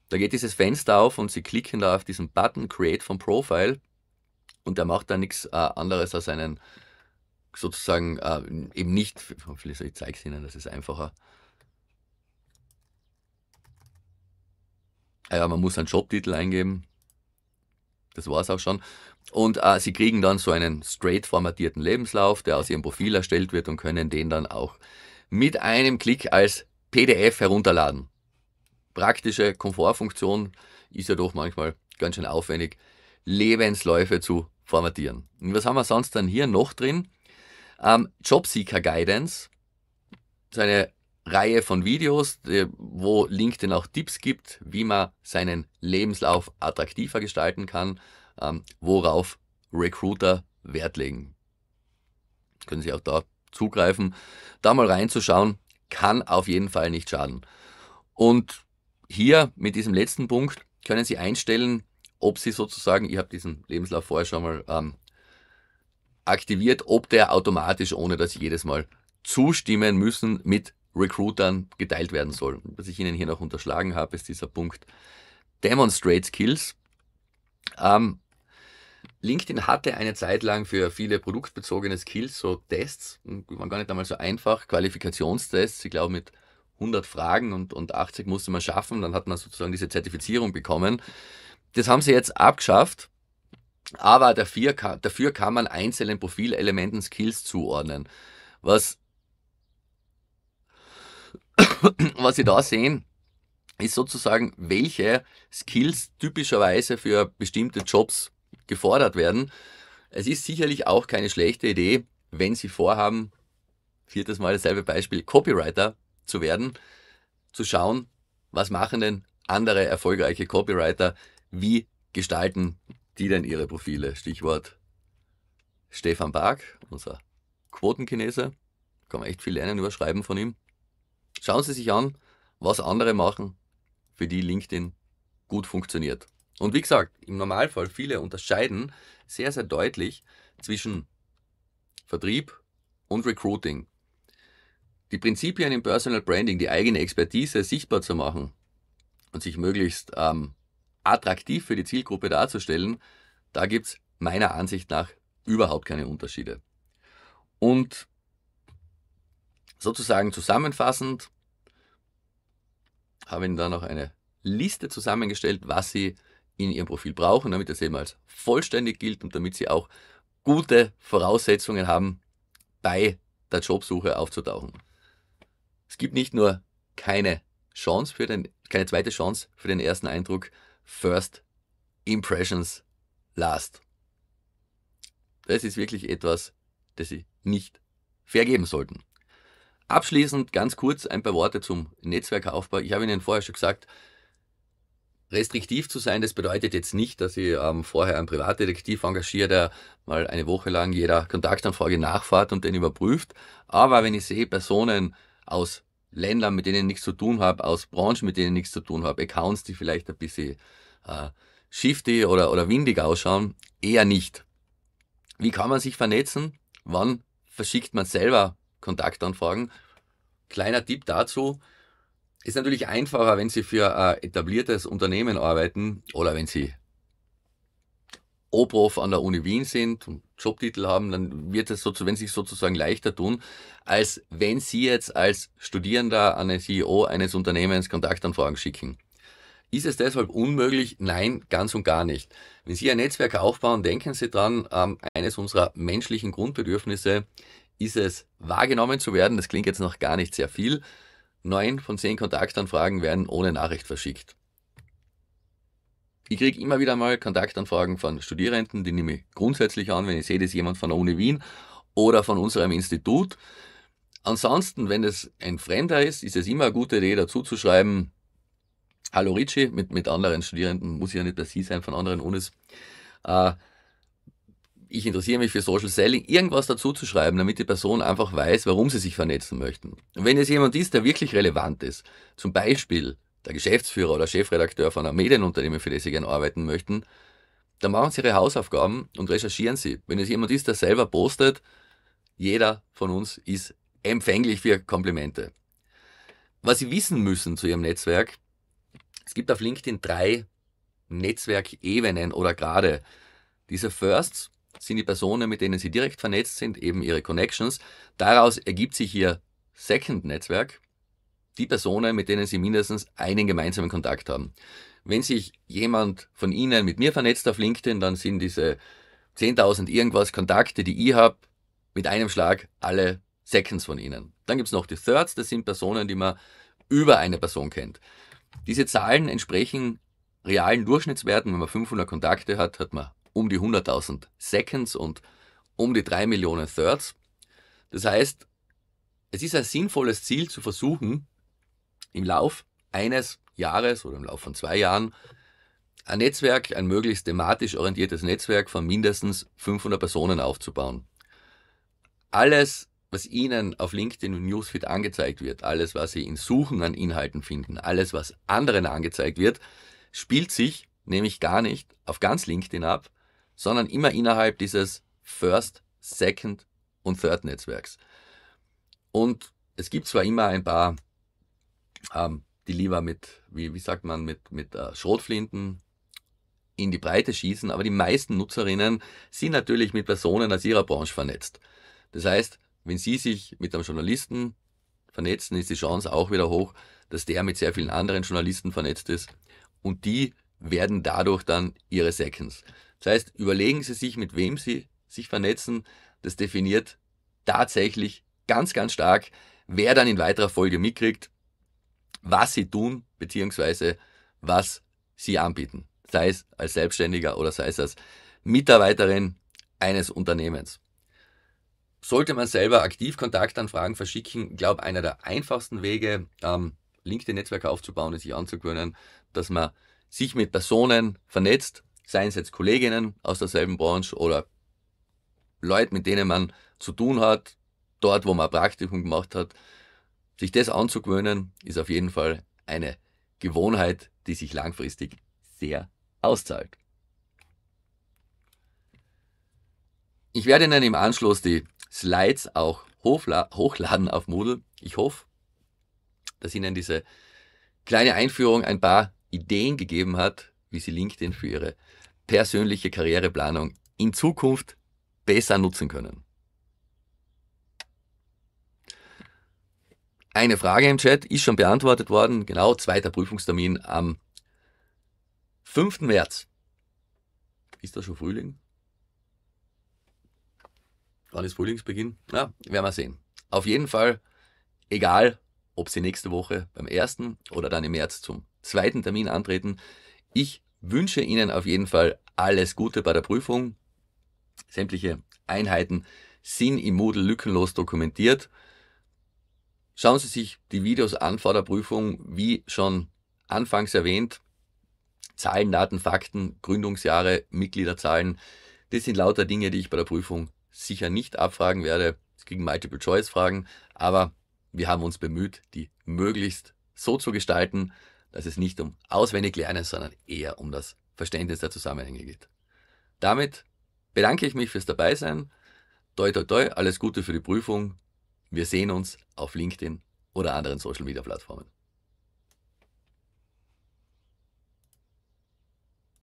Da geht dieses Fenster auf und Sie klicken da auf diesen Button Create from Profile und der macht da nichts äh, anderes als einen sozusagen äh, eben nicht, ich zeige es Ihnen, das ist einfacher. Ah ja, man muss einen Jobtitel eingeben. Das war es auch schon. Und äh, Sie kriegen dann so einen straight formatierten Lebenslauf, der aus Ihrem Profil erstellt wird und können den dann auch mit einem Klick als PDF herunterladen. Praktische Komfortfunktion ist ja doch manchmal ganz schön aufwendig, Lebensläufe zu formatieren. Und was haben wir sonst dann hier noch drin? Ähm, Jobseeker Guidance, eine Reihe von Videos, wo LinkedIn auch Tipps gibt, wie man seinen Lebenslauf attraktiver gestalten kann, ähm, worauf Recruiter Wert legen. Können Sie auch da zugreifen. Da mal reinzuschauen, kann auf jeden Fall nicht schaden. Und hier mit diesem letzten Punkt können Sie einstellen, ob Sie sozusagen, ich habe diesen Lebenslauf vorher schon mal ähm, aktiviert, ob der automatisch, ohne dass Sie jedes Mal zustimmen müssen, mit Recruitern geteilt werden soll. Was ich Ihnen hier noch unterschlagen habe, ist dieser Punkt Demonstrate Skills. Ähm, LinkedIn hatte eine Zeit lang für viele produktbezogene Skills so Tests, hm, waren gar nicht einmal so einfach, Qualifikationstests, ich glaube mit 100 Fragen und, und 80 musste man schaffen, dann hat man sozusagen diese Zertifizierung bekommen. Das haben sie jetzt abgeschafft. Aber dafür kann, dafür kann man einzelnen Profilelementen Skills zuordnen. Was, was Sie da sehen, ist sozusagen, welche Skills typischerweise für bestimmte Jobs gefordert werden. Es ist sicherlich auch keine schlechte Idee, wenn Sie vorhaben, viertes Mal dasselbe Beispiel, Copywriter zu werden, zu schauen, was machen denn andere erfolgreiche Copywriter, wie gestalten die denn ihre Profile? Stichwort Stefan Bark, unser Quotenchinese. Kann man echt viel lernen über Schreiben von ihm. Schauen Sie sich an, was andere machen, für die LinkedIn gut funktioniert. Und wie gesagt, im Normalfall viele unterscheiden sehr, sehr deutlich zwischen Vertrieb und Recruiting. Die Prinzipien im Personal Branding, die eigene Expertise sichtbar zu machen und sich möglichst ähm, attraktiv für die Zielgruppe darzustellen, da gibt es meiner Ansicht nach überhaupt keine Unterschiede. Und sozusagen zusammenfassend habe ich Ihnen dann noch eine Liste zusammengestellt, was Sie in Ihrem Profil brauchen, damit das eben als vollständig gilt und damit Sie auch gute Voraussetzungen haben, bei der Jobsuche aufzutauchen. Es gibt nicht nur keine Chance für den, keine zweite Chance für den ersten Eindruck, First Impressions Last. Das ist wirklich etwas, das Sie nicht vergeben sollten. Abschließend ganz kurz ein paar Worte zum Netzwerkaufbau. Ich habe Ihnen vorher schon gesagt, restriktiv zu sein, das bedeutet jetzt nicht, dass ich ähm, vorher einen Privatdetektiv engagiere, der mal eine Woche lang jeder Kontaktanfrage nachfahrt und den überprüft. Aber wenn ich sehe, Personen aus Ländern, mit denen ich nichts zu tun habe, aus Branchen, mit denen ich nichts zu tun habe, Accounts, die vielleicht ein bisschen äh, shifty oder, oder windig ausschauen, eher nicht. Wie kann man sich vernetzen? Wann verschickt man selber Kontaktanfragen? Kleiner Tipp dazu. Ist natürlich einfacher, wenn Sie für ein etabliertes Unternehmen arbeiten oder wenn Sie Obhof an der Uni Wien sind und Jobtitel haben, dann wird es sozusagen, wenn sich sozusagen leichter tun, als wenn Sie jetzt als Studierender an den CEO eines Unternehmens Kontaktanfragen schicken. Ist es deshalb unmöglich? Nein, ganz und gar nicht. Wenn Sie ein Netzwerk aufbauen, denken Sie dran, ähm, eines unserer menschlichen Grundbedürfnisse ist es, wahrgenommen zu werden. Das klingt jetzt noch gar nicht sehr viel. Neun von zehn Kontaktanfragen werden ohne Nachricht verschickt ich kriege immer wieder mal Kontaktanfragen von Studierenden, die nehme ich grundsätzlich an, wenn ich sehe, dass jemand von der Uni Wien oder von unserem Institut. Ansonsten, wenn es ein Fremder ist, ist es immer eine gute Idee, dazu zu schreiben, Hallo Ricci, mit, mit anderen Studierenden, muss ich ja nicht bei Sie sein, von anderen Unis. Äh, ich interessiere mich für Social Selling, irgendwas dazu zu schreiben, damit die Person einfach weiß, warum sie sich vernetzen möchten. Und wenn es jemand ist, der wirklich relevant ist, zum Beispiel der Geschäftsführer oder Chefredakteur von einem Medienunternehmen, für das Sie gerne arbeiten möchten, dann machen Sie Ihre Hausaufgaben und recherchieren Sie. Wenn es jemand ist, der selber postet, jeder von uns ist empfänglich für Komplimente. Was Sie wissen müssen zu Ihrem Netzwerk, es gibt auf LinkedIn drei Netzwerkebenen oder gerade. Diese Firsts sind die Personen, mit denen Sie direkt vernetzt sind, eben Ihre Connections. Daraus ergibt sich Ihr Second Netzwerk, die Personen, mit denen Sie mindestens einen gemeinsamen Kontakt haben. Wenn sich jemand von Ihnen mit mir vernetzt auf LinkedIn, dann sind diese 10.000 irgendwas Kontakte, die ich habe, mit einem Schlag alle Seconds von Ihnen. Dann gibt es noch die Thirds, das sind Personen, die man über eine Person kennt. Diese Zahlen entsprechen realen Durchschnittswerten. Wenn man 500 Kontakte hat, hat man um die 100.000 Seconds und um die 3 Millionen Thirds. Das heißt, es ist ein sinnvolles Ziel zu versuchen, im Lauf eines Jahres oder im Lauf von zwei Jahren ein Netzwerk, ein möglichst thematisch orientiertes Netzwerk von mindestens 500 Personen aufzubauen. Alles, was Ihnen auf LinkedIn und Newsfeed angezeigt wird, alles, was Sie in Suchen an Inhalten finden, alles, was anderen angezeigt wird, spielt sich nämlich gar nicht auf ganz LinkedIn ab, sondern immer innerhalb dieses First, Second und Third Netzwerks. Und es gibt zwar immer ein paar ähm, die lieber mit, wie, wie sagt man, mit, mit äh, Schrotflinten in die Breite schießen, aber die meisten Nutzerinnen sind natürlich mit Personen aus ihrer Branche vernetzt. Das heißt, wenn sie sich mit einem Journalisten vernetzen, ist die Chance auch wieder hoch, dass der mit sehr vielen anderen Journalisten vernetzt ist und die werden dadurch dann ihre Seconds. Das heißt, überlegen Sie sich, mit wem Sie sich vernetzen. Das definiert tatsächlich ganz, ganz stark, wer dann in weiterer Folge mitkriegt, was sie tun, beziehungsweise was sie anbieten. Sei es als Selbstständiger oder sei es als Mitarbeiterin eines Unternehmens. Sollte man selber aktiv Kontaktanfragen verschicken, glaube einer der einfachsten Wege, ähm, linkedin netzwerke aufzubauen und sich anzugewöhnen, dass man sich mit Personen vernetzt, seien es jetzt Kolleginnen aus derselben Branche oder Leute, mit denen man zu tun hat, dort, wo man Praktikum gemacht hat, sich das anzugewöhnen, ist auf jeden Fall eine Gewohnheit, die sich langfristig sehr auszahlt. Ich werde Ihnen im Anschluss die Slides auch hochladen auf Moodle. Ich hoffe, dass Ihnen diese kleine Einführung ein paar Ideen gegeben hat, wie Sie LinkedIn für Ihre persönliche Karriereplanung in Zukunft besser nutzen können. Eine Frage im Chat ist schon beantwortet worden. Genau, zweiter Prüfungstermin am 5. März. Ist das schon Frühling? Wann ist Frühlingsbeginn? Ja, werden wir sehen. Auf jeden Fall, egal, ob Sie nächste Woche beim ersten oder dann im März zum zweiten Termin antreten. Ich wünsche Ihnen auf jeden Fall alles Gute bei der Prüfung. Sämtliche Einheiten sind im Moodle lückenlos dokumentiert. Schauen Sie sich die Videos an vor der Prüfung, wie schon anfangs erwähnt. Zahlen, Daten, Fakten, Gründungsjahre, Mitgliederzahlen. Das sind lauter Dinge, die ich bei der Prüfung sicher nicht abfragen werde. Es kriegen Multiple-Choice-Fragen, aber wir haben uns bemüht, die möglichst so zu gestalten, dass es nicht um auswendig Lernen, sondern eher um das Verständnis der Zusammenhänge geht. Damit bedanke ich mich fürs Dabeisein. Toi, toi, toi, alles Gute für die Prüfung. Wir sehen uns auf LinkedIn oder anderen Social-Media-Plattformen.